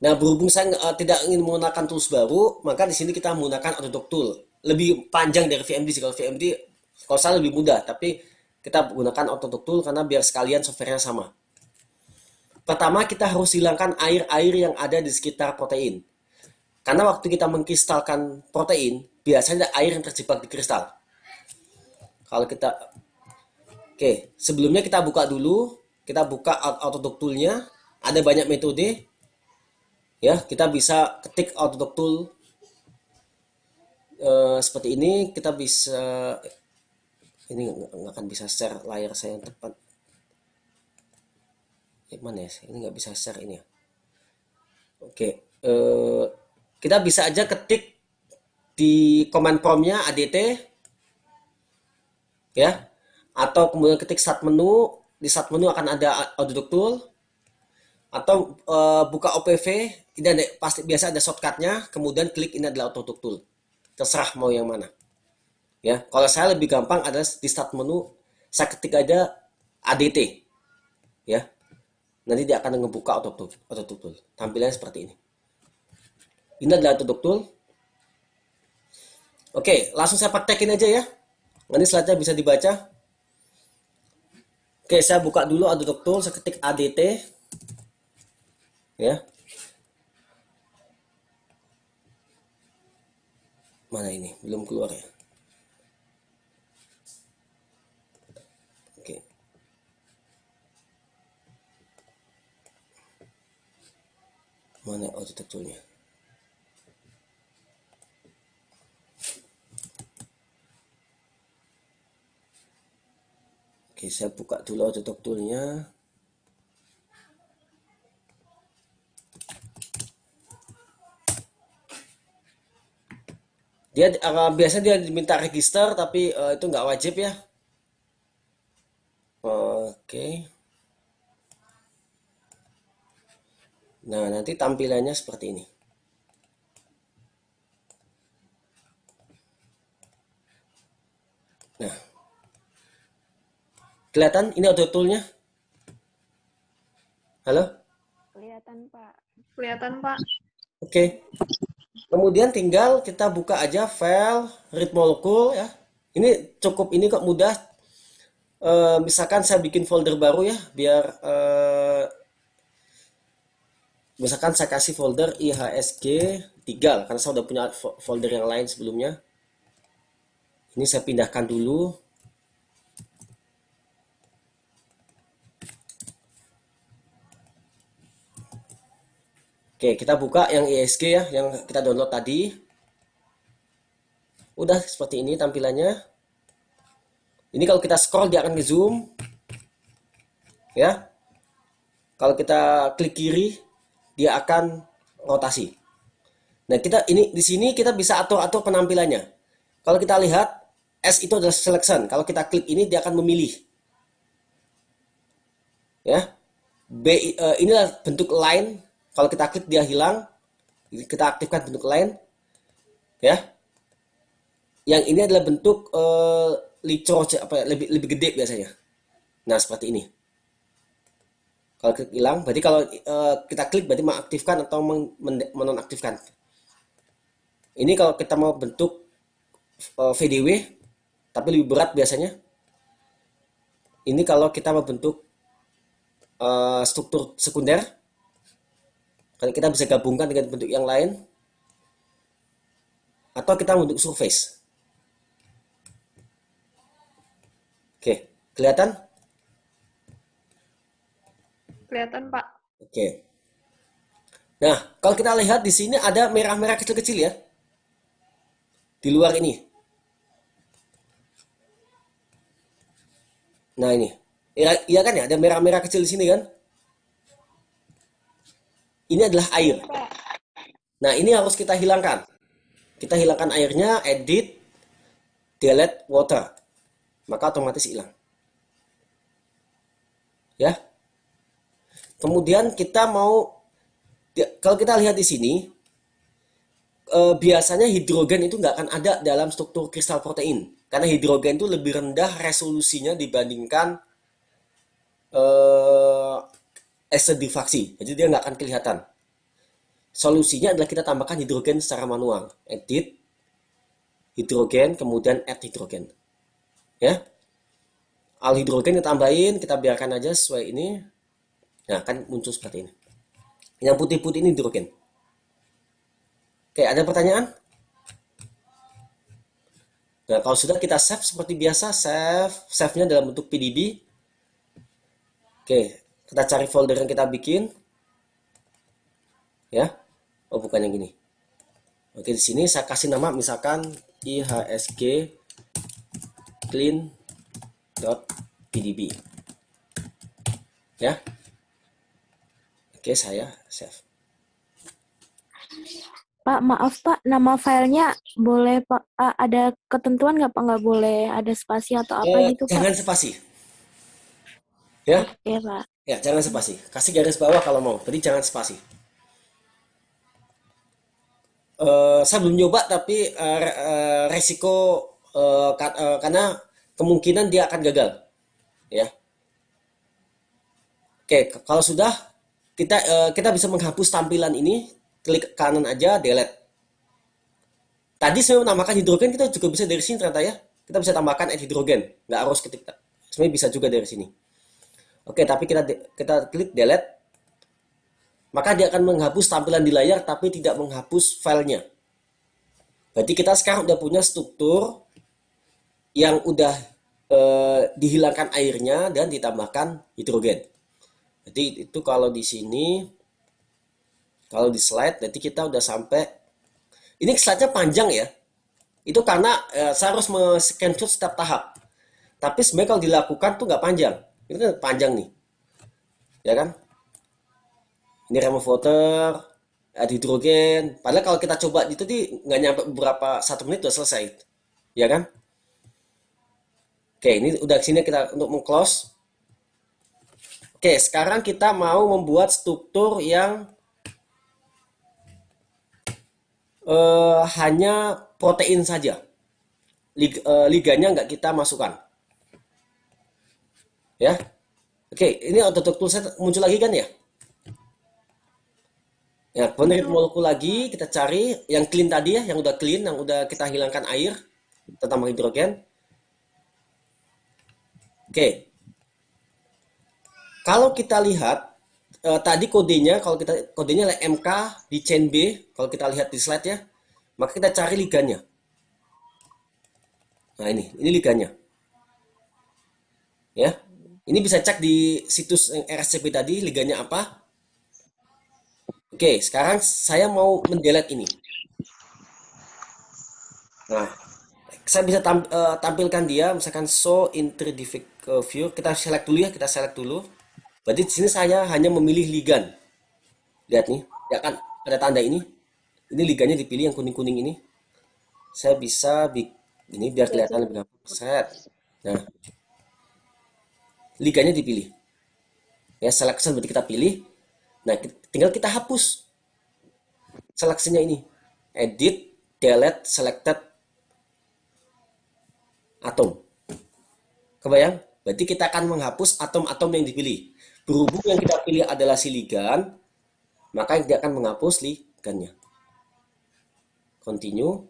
Nah, berhubung saya uh, tidak ingin menggunakan tools baru, maka di sini kita menggunakan Autodoc tool. Lebih panjang dari VMD sih kalau VMD kalau saya lebih mudah, tapi kita menggunakan Autodoc tool karena biar sekalian softwarenya sama. Pertama, kita harus hilangkan air-air yang ada di sekitar protein. Karena waktu kita mengkristalkan protein, biasanya ada air yang terjebak di kristal. Kalau kita Oke, sebelumnya kita buka dulu, kita buka Autodoc tool Ada banyak metode. Ya, kita bisa ketik Autodoc tool e, seperti ini, kita bisa ini nggak akan bisa share layar saya yang tepat. gimana ya, mana ya? Ini nggak bisa share ini ya. Oke, e, kita bisa aja ketik di command promptnya, ADT ya atau kemudian ketik start menu di start menu akan ada Auto tool atau e, buka OPV tidak ada, pasti biasa ada shortcutnya kemudian klik ini adalah auto tool terserah mau yang mana ya kalau saya lebih gampang ada di start menu saya ketik aja ADT ya nanti dia akan ngebuka auto tool auto tool tampilannya seperti ini ini adalah auto tool oke langsung saya praktekin aja ya Nanti slide bisa dibaca. Oke, saya buka dulu Adobe Tool, saya ketik ADT. Ya. Mana ini? Belum keluar ya. Oke. Mana Adobe tool Oke, saya buka dulu tutup toolnya. Dia uh, eh, biasa dia diminta register tapi uh, itu nggak wajib ya. Oke. Nah, nanti tampilannya seperti ini. Nah, Kelihatan ini auto toolnya? Halo? Kelihatan Pak. Kelihatan Pak. Oke. Okay. Kemudian tinggal kita buka aja file read molecule ya. Ini cukup ini kok mudah. E, misalkan saya bikin folder baru ya, biar e, misalkan saya kasih folder IHSG 3 karena saya sudah punya folder yang lain sebelumnya. Ini saya pindahkan dulu. Oke, kita buka yang ISG e ya, yang kita download tadi. Udah seperti ini tampilannya. Ini kalau kita scroll dia akan zoom. Ya. Kalau kita klik kiri, dia akan rotasi. Nah, kita ini di sini kita bisa atur-atur penampilannya. Kalau kita lihat S itu adalah selection. Kalau kita klik ini dia akan memilih. Ya. B eh, inilah bentuk line kalau kita klik dia hilang, kita aktifkan bentuk lain. Ya. Yang ini adalah bentuk uh, eh, licor apa lebih lebih gede biasanya. Nah, seperti ini. Kalau klik hilang, berarti kalau uh, kita klik berarti mengaktifkan atau menonaktifkan. Ini kalau kita mau bentuk uh, eh, VDW tapi lebih berat biasanya. Ini kalau kita mau bentuk uh, struktur sekunder kalau kita bisa gabungkan dengan bentuk yang lain, atau kita bentuk surface. Oke, kelihatan? Kelihatan, Pak. Oke. Nah, kalau kita lihat di sini ada merah-merah kecil-kecil ya. Di luar ini. Nah, ini. Iya, iya kan ya, ada merah-merah kecil di sini kan? ini adalah air. Nah, ini harus kita hilangkan. Kita hilangkan airnya, edit, delete water. Maka otomatis hilang. Ya. Kemudian kita mau, ya, kalau kita lihat di sini, eh, biasanya hidrogen itu nggak akan ada dalam struktur kristal protein. Karena hidrogen itu lebih rendah resolusinya dibandingkan eh, esedifaksi, jadi dia nggak akan kelihatan. Solusinya adalah kita tambahkan hidrogen secara manual. Edit, hidrogen, kemudian add hidrogen. Ya, al hidrogen kita tambahin, kita biarkan aja sesuai ini. Nah, kan muncul seperti ini. Yang putih-putih ini hidrogen. Oke, ada pertanyaan? Nah, kalau sudah kita save seperti biasa, save, save-nya dalam bentuk PDB. Oke, kita cari folder yang kita bikin. Ya. Oh, bukan yang gini. Oke, di sini saya kasih nama misalkan ihsg pdb Ya. Oke, saya save. Pak, maaf Pak, nama filenya boleh Pak ada ketentuan nggak Pak nggak boleh ada spasi atau apa eh, gitu jangan Pak? Jangan spasi. Ya. Oke Pak. Ya, jangan spasi. Kasih garis bawah kalau mau. Jadi jangan spasi. Uh, eh, saya belum nyoba tapi uh, uh, resiko uh, ka uh, karena kemungkinan dia akan gagal. Ya. Oke, kalau sudah kita uh, kita bisa menghapus tampilan ini, klik kanan aja delete. Tadi saya menambahkan hidrogen kita juga bisa dari sini ternyata ya. Kita bisa tambahkan hidrogen, nggak harus ketik. Sebenarnya bisa juga dari sini. Oke, tapi kita kita klik delete. Maka dia akan menghapus tampilan di layar tapi tidak menghapus filenya. Berarti kita sekarang udah punya struktur yang udah eh, dihilangkan airnya dan ditambahkan hidrogen. Jadi itu kalau di sini kalau di slide nanti kita udah sampai ini slide-nya panjang ya. Itu karena eh, saya harus men screenshot setiap tahap. Tapi sebenarnya kalau dilakukan tuh nggak panjang ini kan panjang nih. Ya kan? Ini remote ada eh, hidrogen. Padahal kalau kita coba itu di nggak nyampe beberapa satu menit udah selesai. Ya kan? Oke, ini udah sini kita untuk mengclose. Oke, sekarang kita mau membuat struktur yang uh, hanya protein saja. Lig, uh, liganya nggak kita masukkan. Ya. Oke, ini untuk toolset muncul lagi kan ya? Ya, penerit molekul lagi kita cari yang clean tadi ya, yang udah clean, yang udah kita hilangkan air, kita tambah hidrogen. Oke. Kalau kita lihat eh, tadi kodenya kalau kita kodenya MK di chain B, kalau kita lihat di slide ya, maka kita cari liganya. Nah, ini, ini liganya. Ya. Ini bisa cek di situs RSCP tadi liganya apa. Oke, sekarang saya mau mendelet ini. Nah, saya bisa tam, uh, tampilkan dia, misalkan show interdivic uh, view. Kita select dulu ya, kita select dulu. Berarti di sini saya hanya memilih ligan. Lihat nih, ya kan ada tanda ini. Ini liganya dipilih yang kuning-kuning ini. Saya bisa ini biar kelihatan lebih gampang. Set. Nah, liganya dipilih. Ya, selection berarti kita pilih. Nah, tinggal kita hapus seleksinya ini. Edit, delete, selected, atom. Kebayang? Berarti kita akan menghapus atom-atom yang dipilih. Berhubung yang kita pilih adalah si maka dia akan menghapus ligannya. Continue.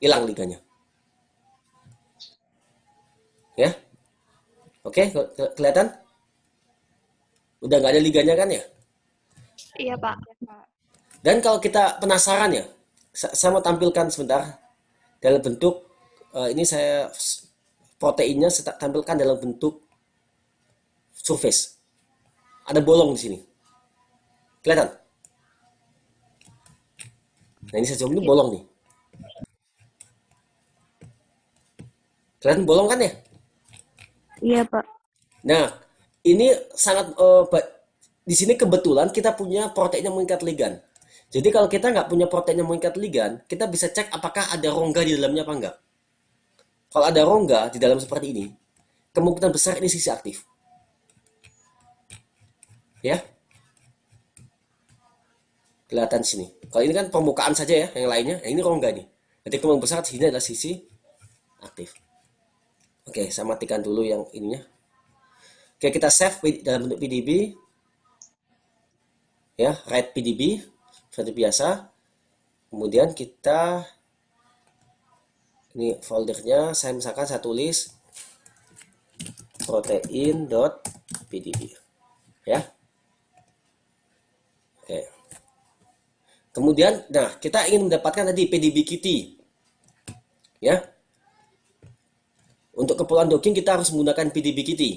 Hilang liganya. Ya. Oke, okay, ke kelihatan? Udah nggak ada liganya kan ya? Iya Pak. Dan kalau kita penasaran ya, saya mau tampilkan sebentar dalam bentuk eh, ini saya proteinnya saya tampilkan dalam bentuk surface. Ada bolong di sini. Kelihatan? Nah ini saya ini iya. bolong nih. Kelihatan bolong kan ya? Iya Pak. Nah ini sangat uh, di sini kebetulan kita punya protein yang mengikat ligan. Jadi kalau kita nggak punya protein yang mengikat ligan, kita bisa cek apakah ada rongga di dalamnya apa enggak. Kalau ada rongga di dalam seperti ini, kemungkinan besar ini sisi aktif. Ya. Kelihatan sini. Kalau ini kan permukaan saja ya, yang lainnya. Yang nah, ini rongga nih. Jadi kemungkinan besar sini adalah sisi aktif. Oke, okay, saya matikan dulu yang ininya. Oke, okay, kita save dalam bentuk PDB. Ya, write PDB seperti biasa. Kemudian kita ini foldernya saya misalkan saya tulis protein.pdb ya. Oke. Kemudian nah, kita ingin mendapatkan tadi PDB kitty. Ya. Untuk keperluan docking kita harus menggunakan PDB Kitty.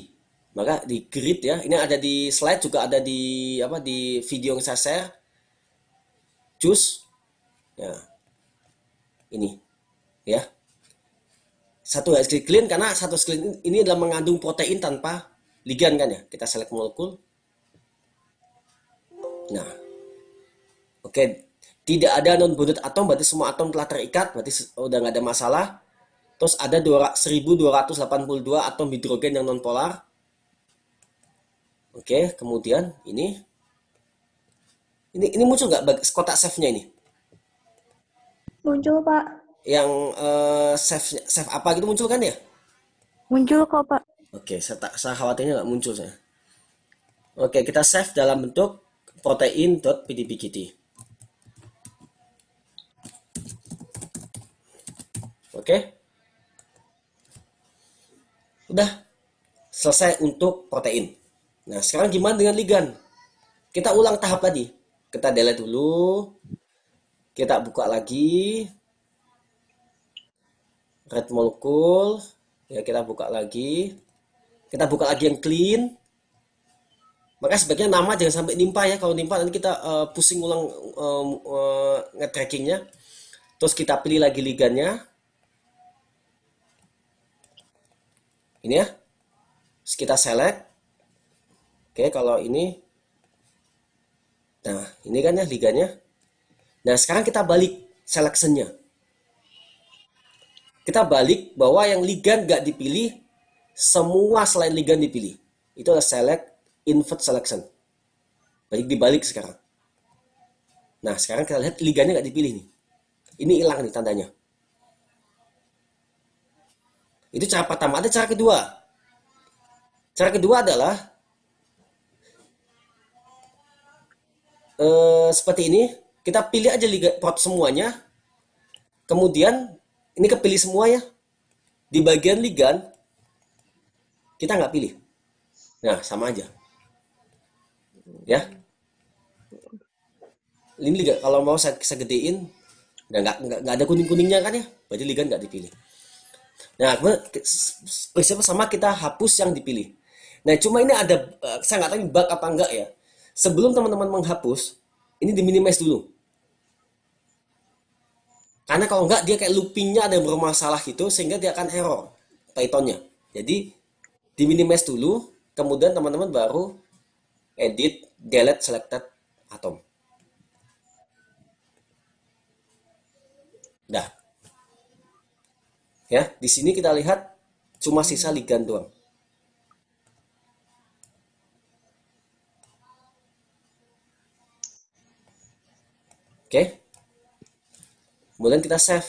Maka di grid ya, ini ada di slide juga ada di apa di video yang saya share. Jus, ya, ini, ya. Satu HSG clean karena satu screen ini adalah mengandung protein tanpa ligan kan ya. Kita select molekul. Nah, oke, okay. tidak ada non bonded atom berarti semua atom telah terikat berarti sudah oh, nggak ada masalah Terus ada 1282 atom hidrogen yang nonpolar. Oke, kemudian ini. Ini ini muncul nggak kotak save-nya ini? Muncul, Pak. Yang uh, eh, save save apa gitu muncul kan ya? Muncul kok, Pak. Oke, saya, tak, saya khawatirnya nggak muncul saya. Oke, kita save dalam bentuk protein.pdbgt. Oke. Udah selesai untuk protein. Nah, sekarang gimana dengan ligan? Kita ulang tahap tadi. Kita delete dulu. Kita buka lagi. Red molecule. Ya, kita buka lagi. Kita buka lagi yang clean. Maka sebaiknya nama jangan sampai nimpa ya. Kalau nimpa nanti kita uh, pusing ulang uh, uh, nge-trackingnya. Terus kita pilih lagi ligannya. ini ya Terus kita select oke kalau ini nah ini kan ya liganya nah sekarang kita balik selectionnya kita balik bahwa yang ligan gak dipilih semua selain ligan dipilih itu adalah select invert selection balik dibalik sekarang nah sekarang kita lihat liganya gak dipilih nih ini hilang nih tandanya itu cara pertama. Ada cara kedua. Cara kedua adalah eh, seperti ini. Kita pilih aja liga pot semuanya. Kemudian ini kepilih semua ya. Di bagian ligan kita nggak pilih. Nah sama aja. Ya. Ini liga kalau mau saya, saya gedein, nggak nggak ada kuning kuningnya kan ya. Berarti ligan nggak dipilih. Nah, prinsip sama kita hapus yang dipilih. Nah, cuma ini ada, eh, saya nggak tahu bug apa enggak ya. Sebelum teman-teman menghapus, ini diminimize dulu. Karena kalau enggak, dia kayak loopingnya ada yang bermasalah gitu, sehingga dia akan error Pythonnya. Jadi, diminimize dulu, kemudian teman-teman baru edit delete selected atom. Dah. Ya, di sini kita lihat cuma sisa ligan doang. Oke. Kemudian kita save.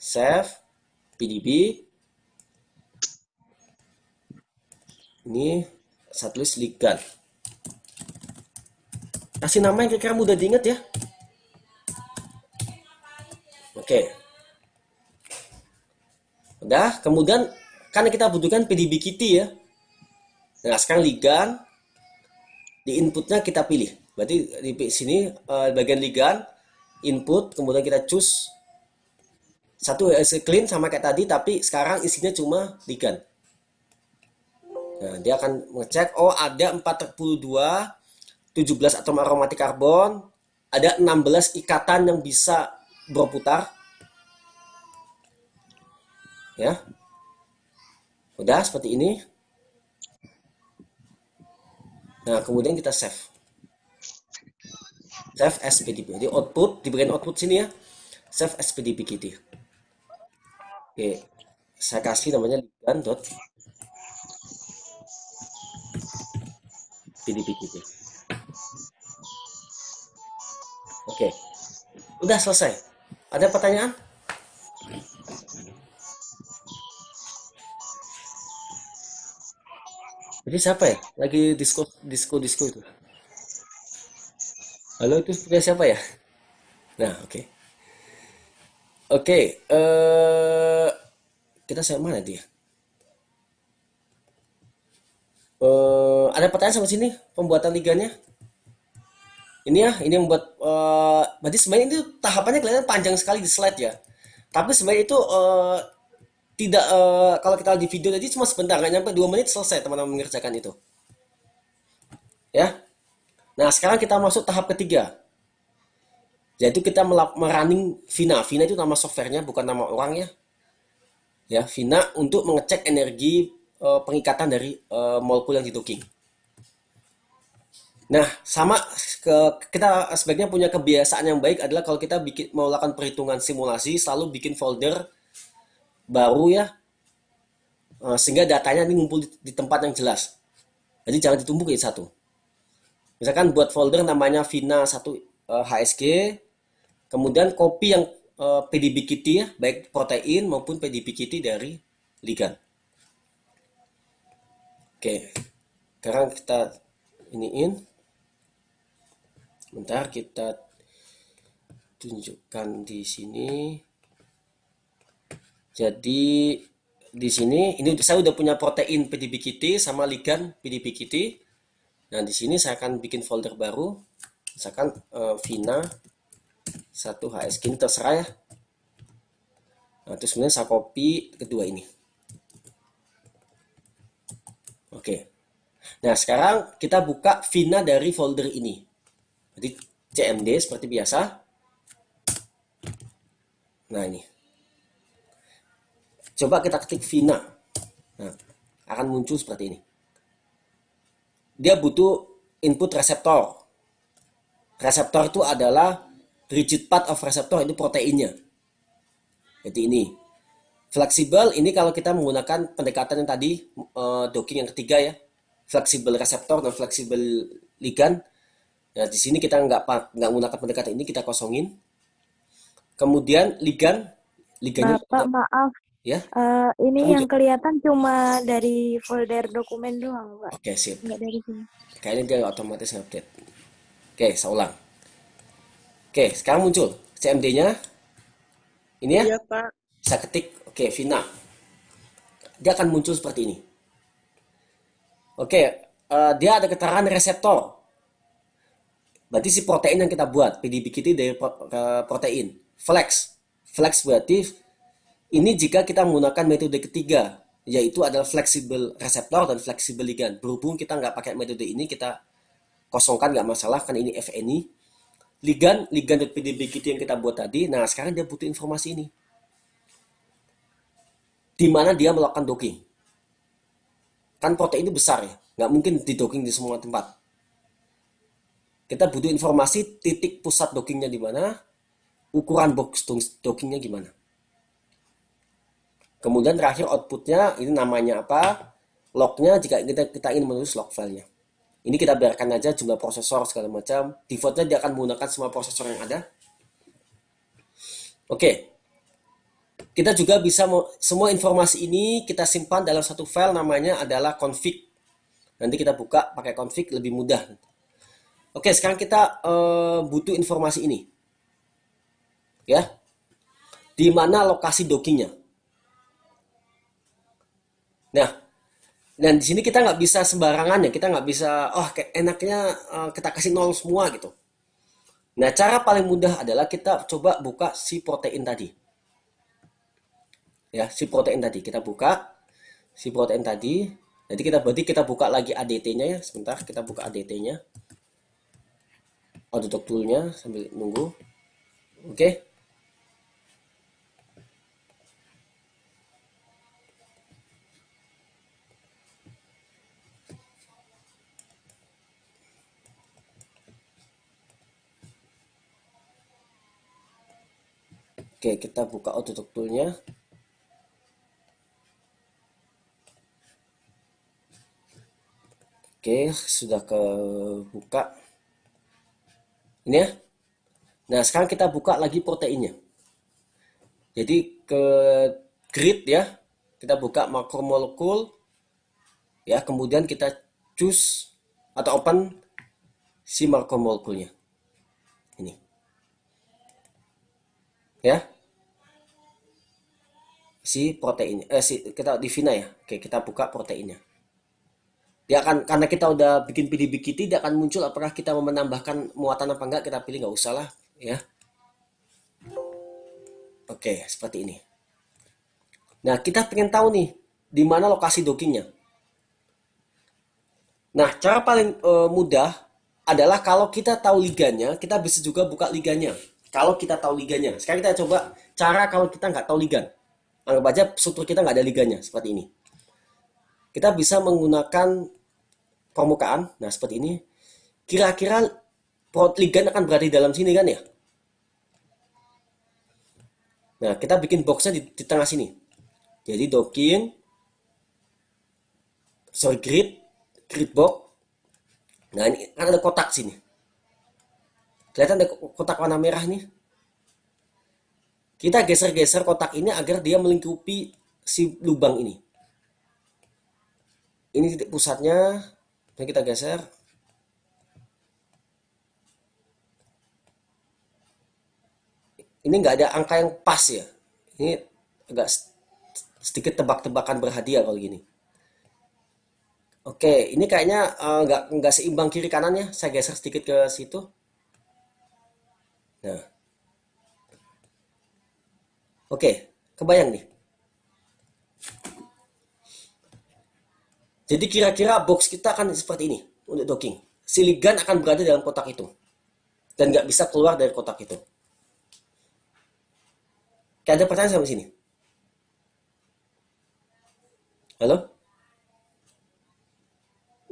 Save PDB. Ini satu list ligan. Kasih nama yang kira-kira mudah diingat ya. Oke. Okay. Dah, kemudian karena kita butuhkan PDB kitty ya. Nah, sekarang ligan di inputnya kita pilih. Berarti di sini uh, bagian ligan input kemudian kita choose satu hasil eh, clean sama kayak tadi tapi sekarang isinya cuma ligan. Nah, dia akan mengecek oh ada 42 17 atom aromatik karbon, ada 16 ikatan yang bisa berputar ya udah seperti ini nah kemudian kita save save as PDP. jadi output diberikan output sini ya save as PDP gitu oke saya kasih namanya ligan dot PDB gitu oke udah selesai ada pertanyaan Jadi siapa ya? Lagi disco disco disco itu. Halo itu punya siapa ya? Nah, oke. Okay. Oke, okay, uh, eh, kita sampai mana dia? Uh, ada pertanyaan sama sini pembuatan liganya? Ini ya, ini membuat uh, eh, berarti sebenarnya itu tahapannya kelihatan panjang sekali di slide ya. Tapi sebenarnya itu uh, tidak uh, kalau kita di video tadi cuma sebentar nggak nyampe dua menit selesai teman-teman mengerjakan itu ya nah sekarang kita masuk tahap ketiga yaitu kita merunning Vina Vina itu nama softwarenya bukan nama orang ya ya Vina untuk mengecek energi uh, eh, pengikatan dari uh, molekul yang dituking Nah, sama ke, kita sebaiknya punya kebiasaan yang baik adalah kalau kita bikin melakukan perhitungan simulasi selalu bikin folder baru ya eh, sehingga datanya ini ngumpul di, tempat yang jelas jadi jangan ditumpuk ya satu misalkan buat folder namanya Vina 1 eh, HSG kemudian copy yang eh, kitty ya baik protein maupun PDB kitty dari ligan oke sekarang kita iniin bentar kita tunjukkan di sini jadi di sini ini saya udah punya protein PDBKT sama ligan PDBKT. Nah, di sini saya akan bikin folder baru. Misalkan uh, Vina 1HS ini terserah ya. Nah, terus kemudian saya copy kedua ini. Oke. Nah, sekarang kita buka Vina dari folder ini. Jadi CMD seperti biasa. Nah, ini. Coba kita ketik Vina. Nah, akan muncul seperti ini. Dia butuh input reseptor. Reseptor itu adalah rigid part of reseptor itu proteinnya. Jadi ini. Fleksibel ini kalau kita menggunakan pendekatan yang tadi eh, docking yang ketiga ya. Fleksibel reseptor dan fleksibel ligan. Nah, di sini kita nggak nggak menggunakan pendekatan ini kita kosongin. Kemudian ligan liganya Bapak, maaf Ya. Uh, ini Kamu yang kelihatan cuma dari folder dokumen doang, Pak. Oke, okay, sip. dari sini. Kayaknya dia otomatis update. Oke, okay, saya ulang. Oke, okay, sekarang muncul CMD-nya. Ini ya? Iya, Pak. Saya ketik, oke, okay, Vina. Dia akan muncul seperti ini. Oke, okay, uh, eh, dia ada keterangan reseptor. Berarti si protein yang kita buat, PDB kita dari protein. Flex. Flex berarti ini jika kita menggunakan metode ketiga, yaitu adalah fleksibel reseptor dan fleksibel ligand. Berhubung kita nggak pakai metode ini, kita kosongkan nggak masalah, kan ini FNI. Ligand, ligand pdb gitu yang kita buat tadi, nah sekarang dia butuh informasi ini. Di mana dia melakukan docking. Kan protein itu besar ya, nggak mungkin di docking di semua tempat. Kita butuh informasi titik pusat dockingnya di mana, ukuran box dockingnya gimana. Kemudian terakhir outputnya ini namanya apa? Lognya jika kita, kita ingin menulis log filenya. Ini kita biarkan aja jumlah prosesor segala macam. Defaultnya dia akan menggunakan semua prosesor yang ada. Oke. Okay. Kita juga bisa semua informasi ini kita simpan dalam satu file namanya adalah config. Nanti kita buka pakai config lebih mudah. Oke, sekarang kita uh, butuh informasi ini. Ya. Di mana lokasi dockingnya? Nah, dan di sini kita nggak bisa sembarangan ya, kita nggak bisa, oh enaknya eh, kita kasih nol semua gitu. Nah, cara paling mudah adalah kita coba buka si protein tadi. Ya, si protein tadi kita buka si protein tadi. Nanti kita berarti kita buka lagi ADT-nya ya. Sebentar, kita buka ADT-nya. Oh, tool-nya sambil nunggu. Oke. Okay. Oke, kita buka Autotalk toolnya. Oke, sudah kebuka. Ini ya. Nah, sekarang kita buka lagi proteinnya. Jadi ke grid ya. Kita buka makromolekul. Ya, kemudian kita choose atau open si makromolkulnya. ya si proteinnya eh, si, kita divina ya oke kita buka proteinnya dia akan karena kita udah bikin pilih bikin tidak akan muncul apakah kita mau menambahkan muatan apa enggak kita pilih nggak usah lah ya oke seperti ini nah kita pengen tahu nih di mana lokasi dockingnya nah cara paling e, mudah adalah kalau kita tahu liganya kita bisa juga buka liganya kalau kita tahu liganya. Sekarang kita coba cara kalau kita nggak tahu ligan. Anggap aja struktur kita nggak ada liganya seperti ini. Kita bisa menggunakan permukaan. Nah, seperti ini. Kira-kira ligan akan berada di dalam sini kan ya? Nah, kita bikin boxnya di, di tengah sini. Jadi docking, sorry grid, grid box. Nah, ini kan ada kotak sini. Kelihatan ada kotak warna merah nih Kita geser-geser kotak ini agar dia melingkupi si lubang ini. Ini titik pusatnya, dan kita geser. Ini nggak ada angka yang pas ya. Ini agak sedikit tebak-tebakan berhadiah kalau gini. Oke, ini kayaknya eh, nggak uh, nggak seimbang kiri kanannya. Saya geser sedikit ke situ. Nah. Oke, kebayang nih. Jadi kira-kira box kita akan seperti ini untuk docking. Siligan akan berada dalam kotak itu. Dan nggak bisa keluar dari kotak itu. Kayak ada pertanyaan sama sini? Halo?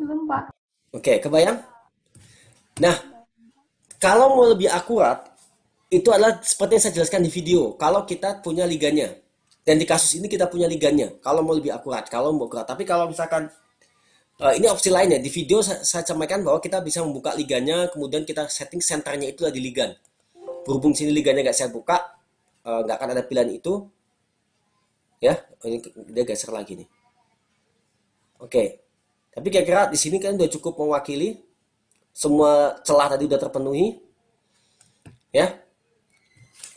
Belum, Pak. Oke, kebayang? Nah, kalau mau lebih akurat, itu adalah seperti yang saya jelaskan di video. Kalau kita punya liganya, dan di kasus ini kita punya liganya. Kalau mau lebih akurat, kalau mau akurat. Tapi kalau misalkan uh, ini opsi lainnya di video saya, sampaikan bahwa kita bisa membuka liganya, kemudian kita setting senternya itu di ligan. Berhubung sini liganya nggak saya buka, eh, nggak uh, akan ada pilihan itu. Ya, oh, ini dia geser lagi nih. Oke, okay. tapi kira-kira di sini kan udah cukup mewakili semua celah tadi udah terpenuhi, ya.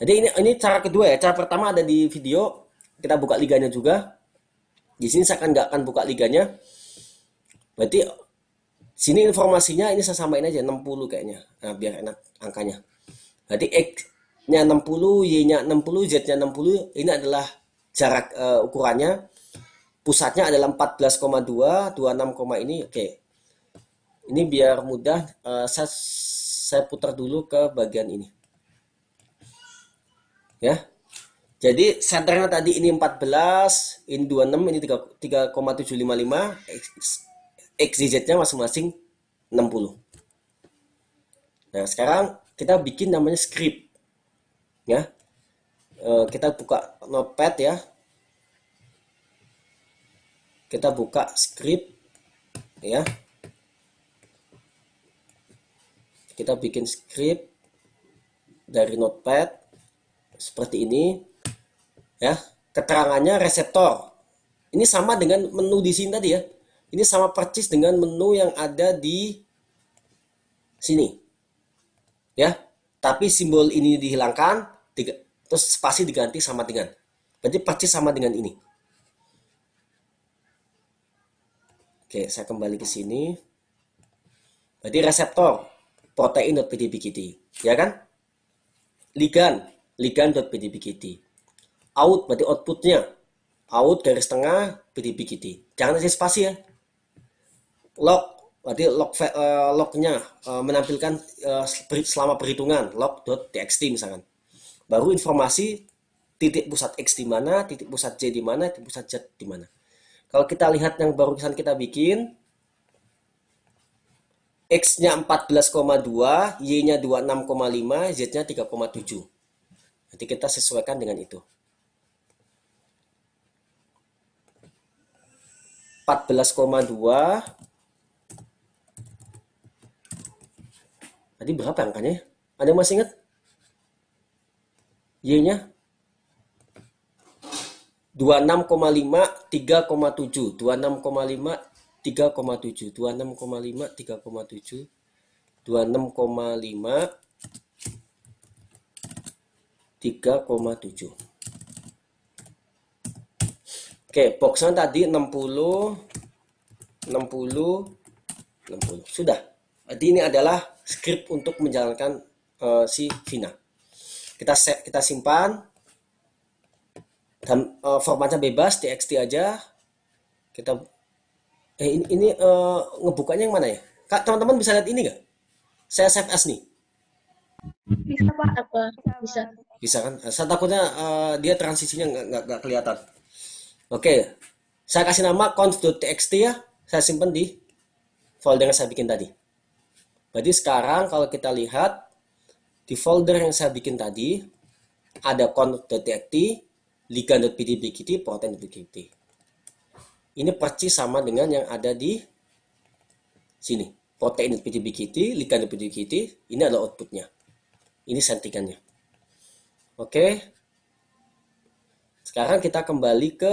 Jadi ini ini cara kedua ya. Cara pertama ada di video. Kita buka liganya juga. Di sini saya akan nggak akan buka liganya. Berarti sini informasinya ini saya samain aja 60 kayaknya. Nah, biar enak angkanya. Berarti X-nya 60, Y-nya 60, Z-nya 60. Ini adalah jarak uh, ukurannya. Pusatnya adalah 14,2, 26, ini oke. Okay. Ini biar mudah uh, saya saya putar dulu ke bagian ini ya. Jadi senternya tadi ini 14, ini 26, ini 3,755, XYZ-nya masing-masing 60. Nah, sekarang kita bikin namanya script. Ya. Eh, kita buka notepad ya. Kita buka script ya. Kita bikin script dari notepad seperti ini ya keterangannya reseptor ini sama dengan menu di sini tadi ya ini sama persis dengan menu yang ada di sini ya tapi simbol ini dihilangkan tiga, terus spasi diganti sama dengan berarti persis sama dengan ini oke saya kembali ke sini berarti reseptor protein.pdbkT ya kan ligan ligan.pdbgt. Out berarti outputnya. Out garis tengah pdbkt. Jangan ada spasi ya. Log berarti log uh, eh, lognya uh, eh, menampilkan uh, selama perhitungan log.txt misalkan. Baru informasi titik pusat x di mana, titik pusat j di mana, titik pusat z di mana. Kalau kita lihat yang barusan kita bikin, X-nya 14,2, Y-nya 26,5, Z-nya 3,7. Nanti kita sesuaikan dengan itu. 14,2 Tadi berapa angkanya? Ada yang masih ingat? Y-nya 26,5 3,7 26,5 3,7 26,5 3,7 26,5 3,7 oke boxnya tadi 60 60 60 sudah jadi ini adalah script untuk menjalankan uh, si Vina kita set, kita simpan dan uh, formatnya bebas txt aja kita eh ini, ini uh, ngebukanya yang mana ya kak teman-teman bisa lihat ini nggak saya save as nih bisa pak apa bisa bisa kan saya takutnya uh, dia transisinya nggak kelihatan oke okay. saya kasih nama conf.txt ya saya simpan di folder yang saya bikin tadi berarti sekarang kalau kita lihat di folder yang saya bikin tadi ada conf.txt ligand.pdbkt protein.pdbgt ini persis sama dengan yang ada di sini protein.pdbgt ligand.pdbkt ini adalah outputnya ini sentikannya Oke. Sekarang kita kembali ke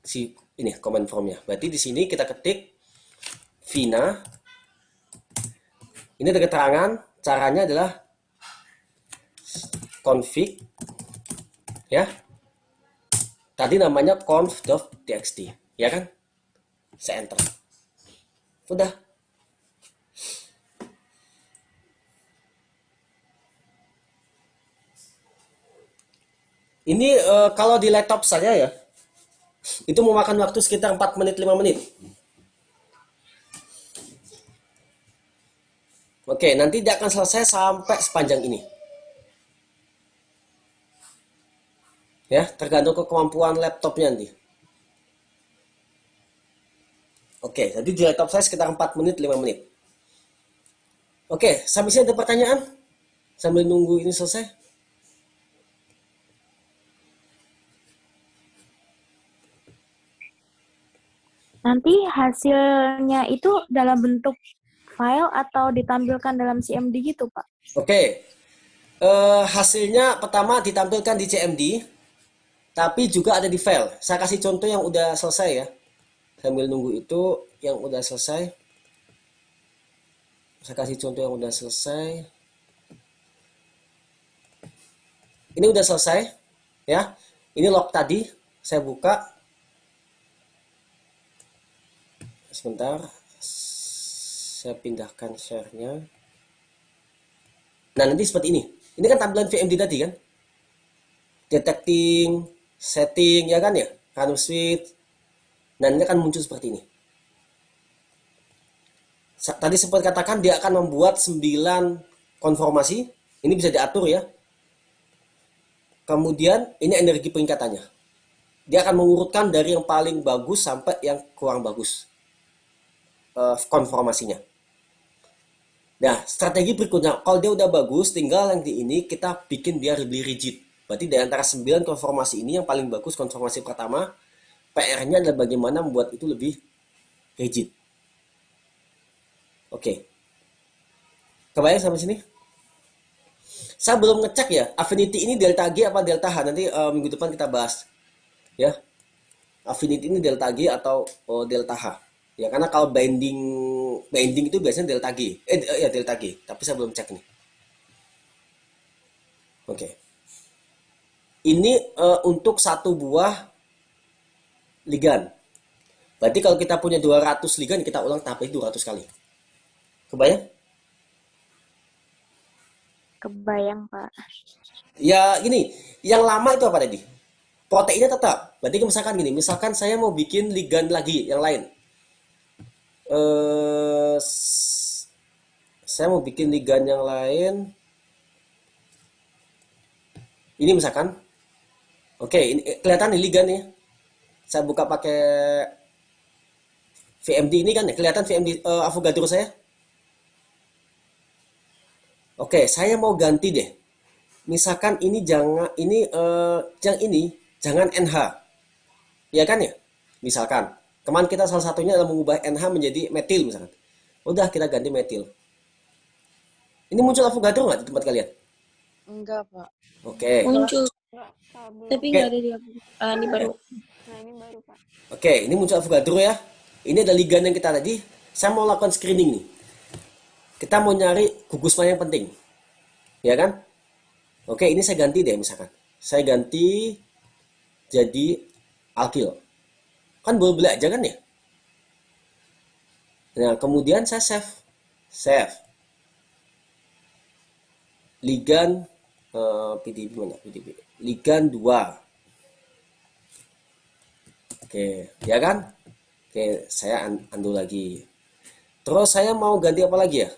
si ini comment formnya. Berarti di sini kita ketik Vina. Ini ada keterangan, caranya adalah config ya. Tadi namanya conf.txt, ya kan? Saya enter. Udah, Ini uh, kalau di laptop saya ya, itu memakan waktu sekitar 4 menit 5 menit. Oke, nanti dia akan selesai sampai sepanjang ini. Ya, tergantung ke kemampuan laptopnya nanti. Oke, jadi di laptop saya sekitar 4 menit, 5 menit. Oke, sampai sini ada pertanyaan? Sambil nunggu ini selesai. Nanti hasilnya itu dalam bentuk file atau ditampilkan dalam CMD gitu, Pak? Oke. Okay. Uh, eh, hasilnya pertama ditampilkan di CMD, tapi juga ada di file. Saya kasih contoh yang udah selesai ya. Sambil nunggu itu yang udah selesai. Saya kasih contoh yang udah selesai. Ini udah selesai, ya. Ini log tadi saya buka. sebentar saya pindahkan sharenya nah nanti seperti ini ini kan tampilan VMD tadi kan detecting setting ya kan ya random switch nah ini akan muncul seperti ini tadi sempat katakan dia akan membuat 9 konformasi ini bisa diatur ya kemudian ini energi peringkatannya dia akan mengurutkan dari yang paling bagus sampai yang kurang bagus uh, konformasinya. Nah, strategi berikutnya, kalau dia udah bagus, tinggal yang di ini kita bikin dia lebih rigid. Berarti dari antara 9 konformasi ini yang paling bagus konformasi pertama, PR-nya adalah bagaimana membuat itu lebih rigid. Oke. Okay. Kebayang sampai sini? Saya belum ngecek ya, affinity ini delta G apa delta H? Nanti uh, minggu depan kita bahas. Ya. Affinity ini delta G atau uh, delta H ya karena kalau binding binding itu biasanya delta G eh ya delta G tapi saya belum cek nih oke okay. ini uh, untuk satu buah ligan berarti kalau kita punya 200 ligan kita ulang tapi 200 kali kebayang kebayang pak ya gini yang lama itu apa tadi proteinnya tetap berarti misalkan gini misalkan saya mau bikin ligan lagi yang lain eh, saya mau bikin ligan yang lain ini misalkan oke ini eh, kelihatan nih ligan ya saya buka pakai VMD ini kan ya kelihatan VMD eh, Avogadro saya oke saya mau ganti deh misalkan ini jangan ini eh, yang ini jangan NH ya kan ya misalkan Teman kita salah satunya adalah mengubah NH menjadi metil misalnya. Udah kita ganti metil. Ini muncul Avogadro nggak di tempat kalian? Enggak, Pak. Oke. Okay. Muncul. Tapi nggak okay. ada di uh, ini baru. Nah, ini baru, Pak. Oke, okay, ini muncul Avogadro ya. Ini ada ligan yang kita tadi. Saya mau lakukan screening nih. Kita mau nyari gugus mana yang penting. Ya kan? Oke, okay, ini saya ganti deh misalkan. Saya ganti jadi alkil kan boleh beli aja kan ya nah kemudian saya save save ligan uh, eh, PDB mana PDB ligan 2 oke ya kan oke saya undo lagi terus saya mau ganti apa lagi ya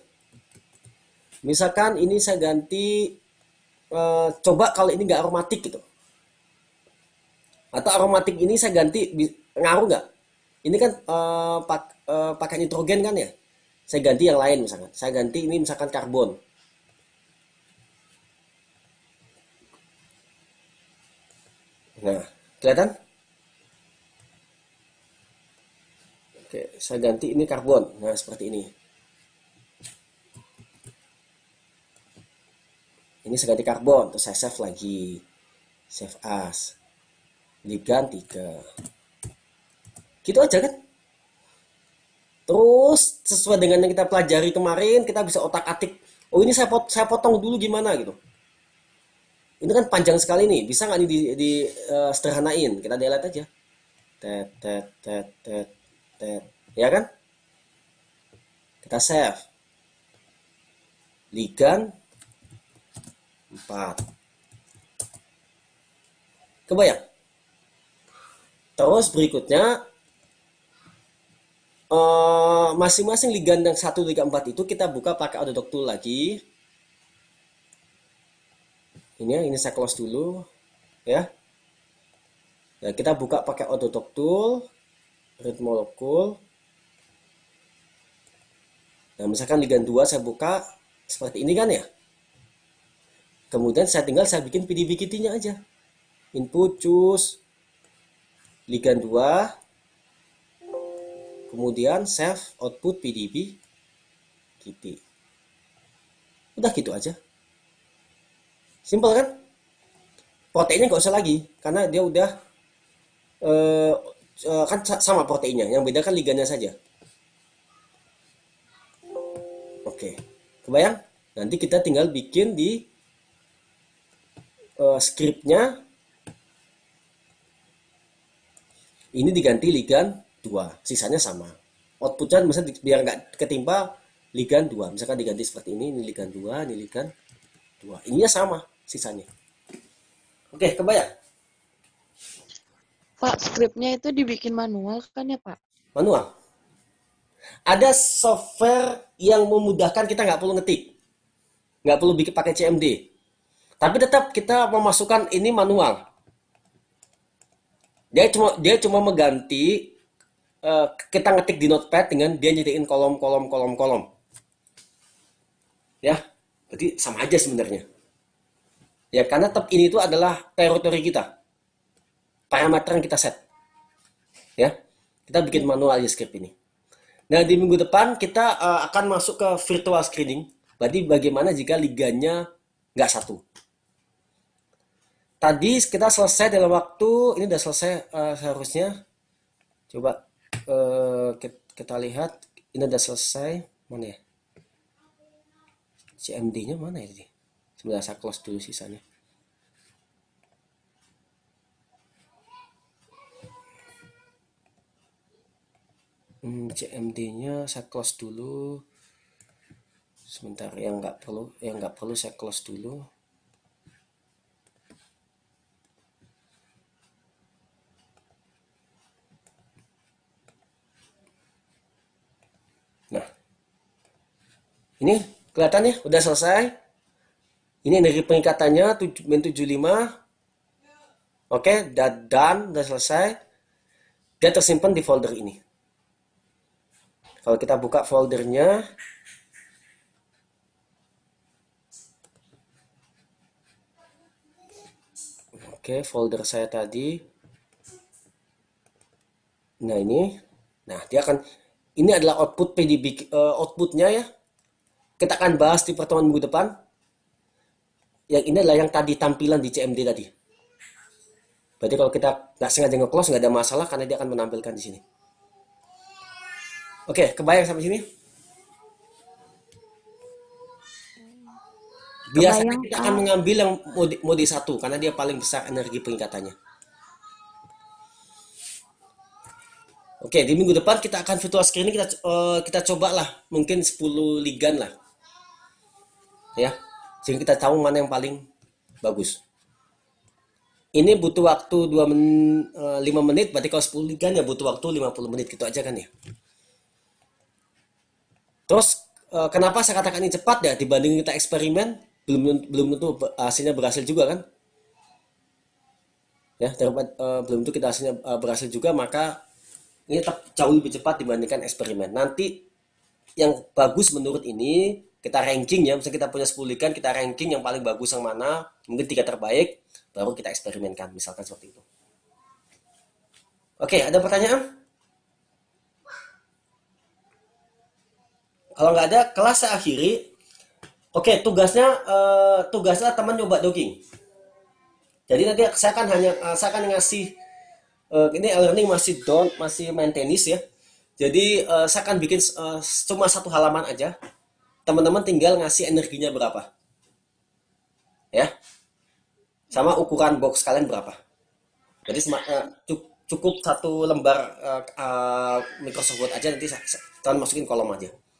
misalkan ini saya ganti uh, coba kalau ini nggak aromatik gitu atau aromatik ini saya ganti ngaruh nggak? Ini kan uh, pak, uh, pakai nitrogen kan ya? Saya ganti yang lain misalkan. Saya ganti ini misalkan karbon. Nah, kelihatan? Oke, saya ganti ini karbon. Nah, seperti ini. Ini saya ganti karbon, terus saya save lagi. Save as. diganti ke Gitu aja kan? Terus sesuai dengan yang kita pelajari kemarin, kita bisa otak-atik. Oh ini saya pot saya potong dulu gimana gitu. Ini kan panjang sekali nih, bisa nggak nih di, di uh, sederhanain? Kita delete aja. Tet, tet, tet, tet, tet. Ya kan? Kita save. Ligan 4. Kebayang? Terus berikutnya Eh, masing-masing uh, liga yang 1 liga 4 itu kita buka pakai Autodoc tool lagi ini ya ini saya close dulu ya nah, kita buka pakai Autodoc tool read molecule nah misalkan ligand 2 saya buka seperti ini kan ya kemudian saya tinggal saya bikin PDB kitinya aja input choose ligand 2 kemudian save output pdb kitty gitu. udah gitu aja simple kan proteinnya nggak usah lagi karena dia udah uh, uh, kan sama proteinnya yang beda kan liganya saja oke okay. kebayang nanti kita tinggal bikin di uh, scriptnya ini diganti ligan dua sisanya sama outputnya misalnya biar nggak ketimpa ligan dua misalkan diganti seperti ini ini ligan dua ini ligan dua ininya sama sisanya oke kebayang pak skripnya itu dibikin manual kan ya pak manual ada software yang memudahkan kita nggak perlu ngetik nggak perlu bikin pakai CMD tapi tetap kita memasukkan ini manual dia cuma dia cuma mengganti Eh, kita ngetik di notepad dengan dia nyetikin kolom kolom kolom kolom ya jadi sama aja sebenarnya ya karena tab ini itu adalah teritori kita parameter yang kita set ya kita bikin manual aja script ini nah di minggu depan kita uh, akan masuk ke virtual screening berarti bagaimana jika liganya nggak satu tadi kita selesai dalam waktu ini udah selesai uh, seharusnya coba Eh, kita, lihat ini udah selesai mana ya CMD nya mana ya ini sebenarnya saya close dulu sisanya hmm, CMD nya saya close dulu sebentar yang nggak perlu yang nggak perlu saya close dulu Ini kelihatan ya, udah selesai. Ini dari pengikatannya min 75. Oke, okay, udah done, udah selesai. Dia tersimpan di folder ini. Kalau kita buka foldernya, Oke, okay, folder saya tadi. Nah, ini. Nah, dia akan ini adalah output PDB uh, eh, outputnya ya. Kita akan bahas di pertemuan minggu depan. Yang ini adalah yang tadi tampilan di CMD tadi. Berarti kalau kita nggak sengaja nge-close nggak ada masalah karena dia akan menampilkan di sini. Oke, kebayang sampai sini? Biasanya kita akan mengambil yang mode, mode 1 karena dia paling besar energi peningkatannya. Oke, di minggu depan kita akan virtual screening kita uh, kita cobalah mungkin 10 ligan lah ya sehingga kita tahu mana yang paling bagus ini butuh waktu 2 men, 5 eh, menit berarti kalau 10 ligan ya butuh waktu 50 menit gitu aja kan ya terus eh, kenapa saya katakan ini cepat ya dibanding kita eksperimen belum belum tentu hasilnya berhasil juga kan ya daripada eh, belum tentu kita hasilnya berhasil juga maka ini tetap jauh lebih cepat dibandingkan eksperimen nanti yang bagus menurut ini kita ranking ya, misalnya kita punya 10 ikan, kita ranking yang paling bagus yang mana, mungkin tiga terbaik, baru kita eksperimenkan, misalkan seperti itu. Oke, ada pertanyaan? Kalau nggak ada, kelas saya akhiri. Oke, tugasnya uh, tugasnya teman nyoba dogging. Jadi nanti saya akan hanya eh, saya akan ngasih uh, ini learning masih down, masih main tenis ya. Jadi uh, saya akan bikin uh, cuma satu halaman aja teman-teman tinggal ngasih energinya berapa. Ya. Sama ukuran box kalian berapa. Jadi eh, cukup satu lembar uh, Microsoft Word aja nanti kalian masukin kolom aja.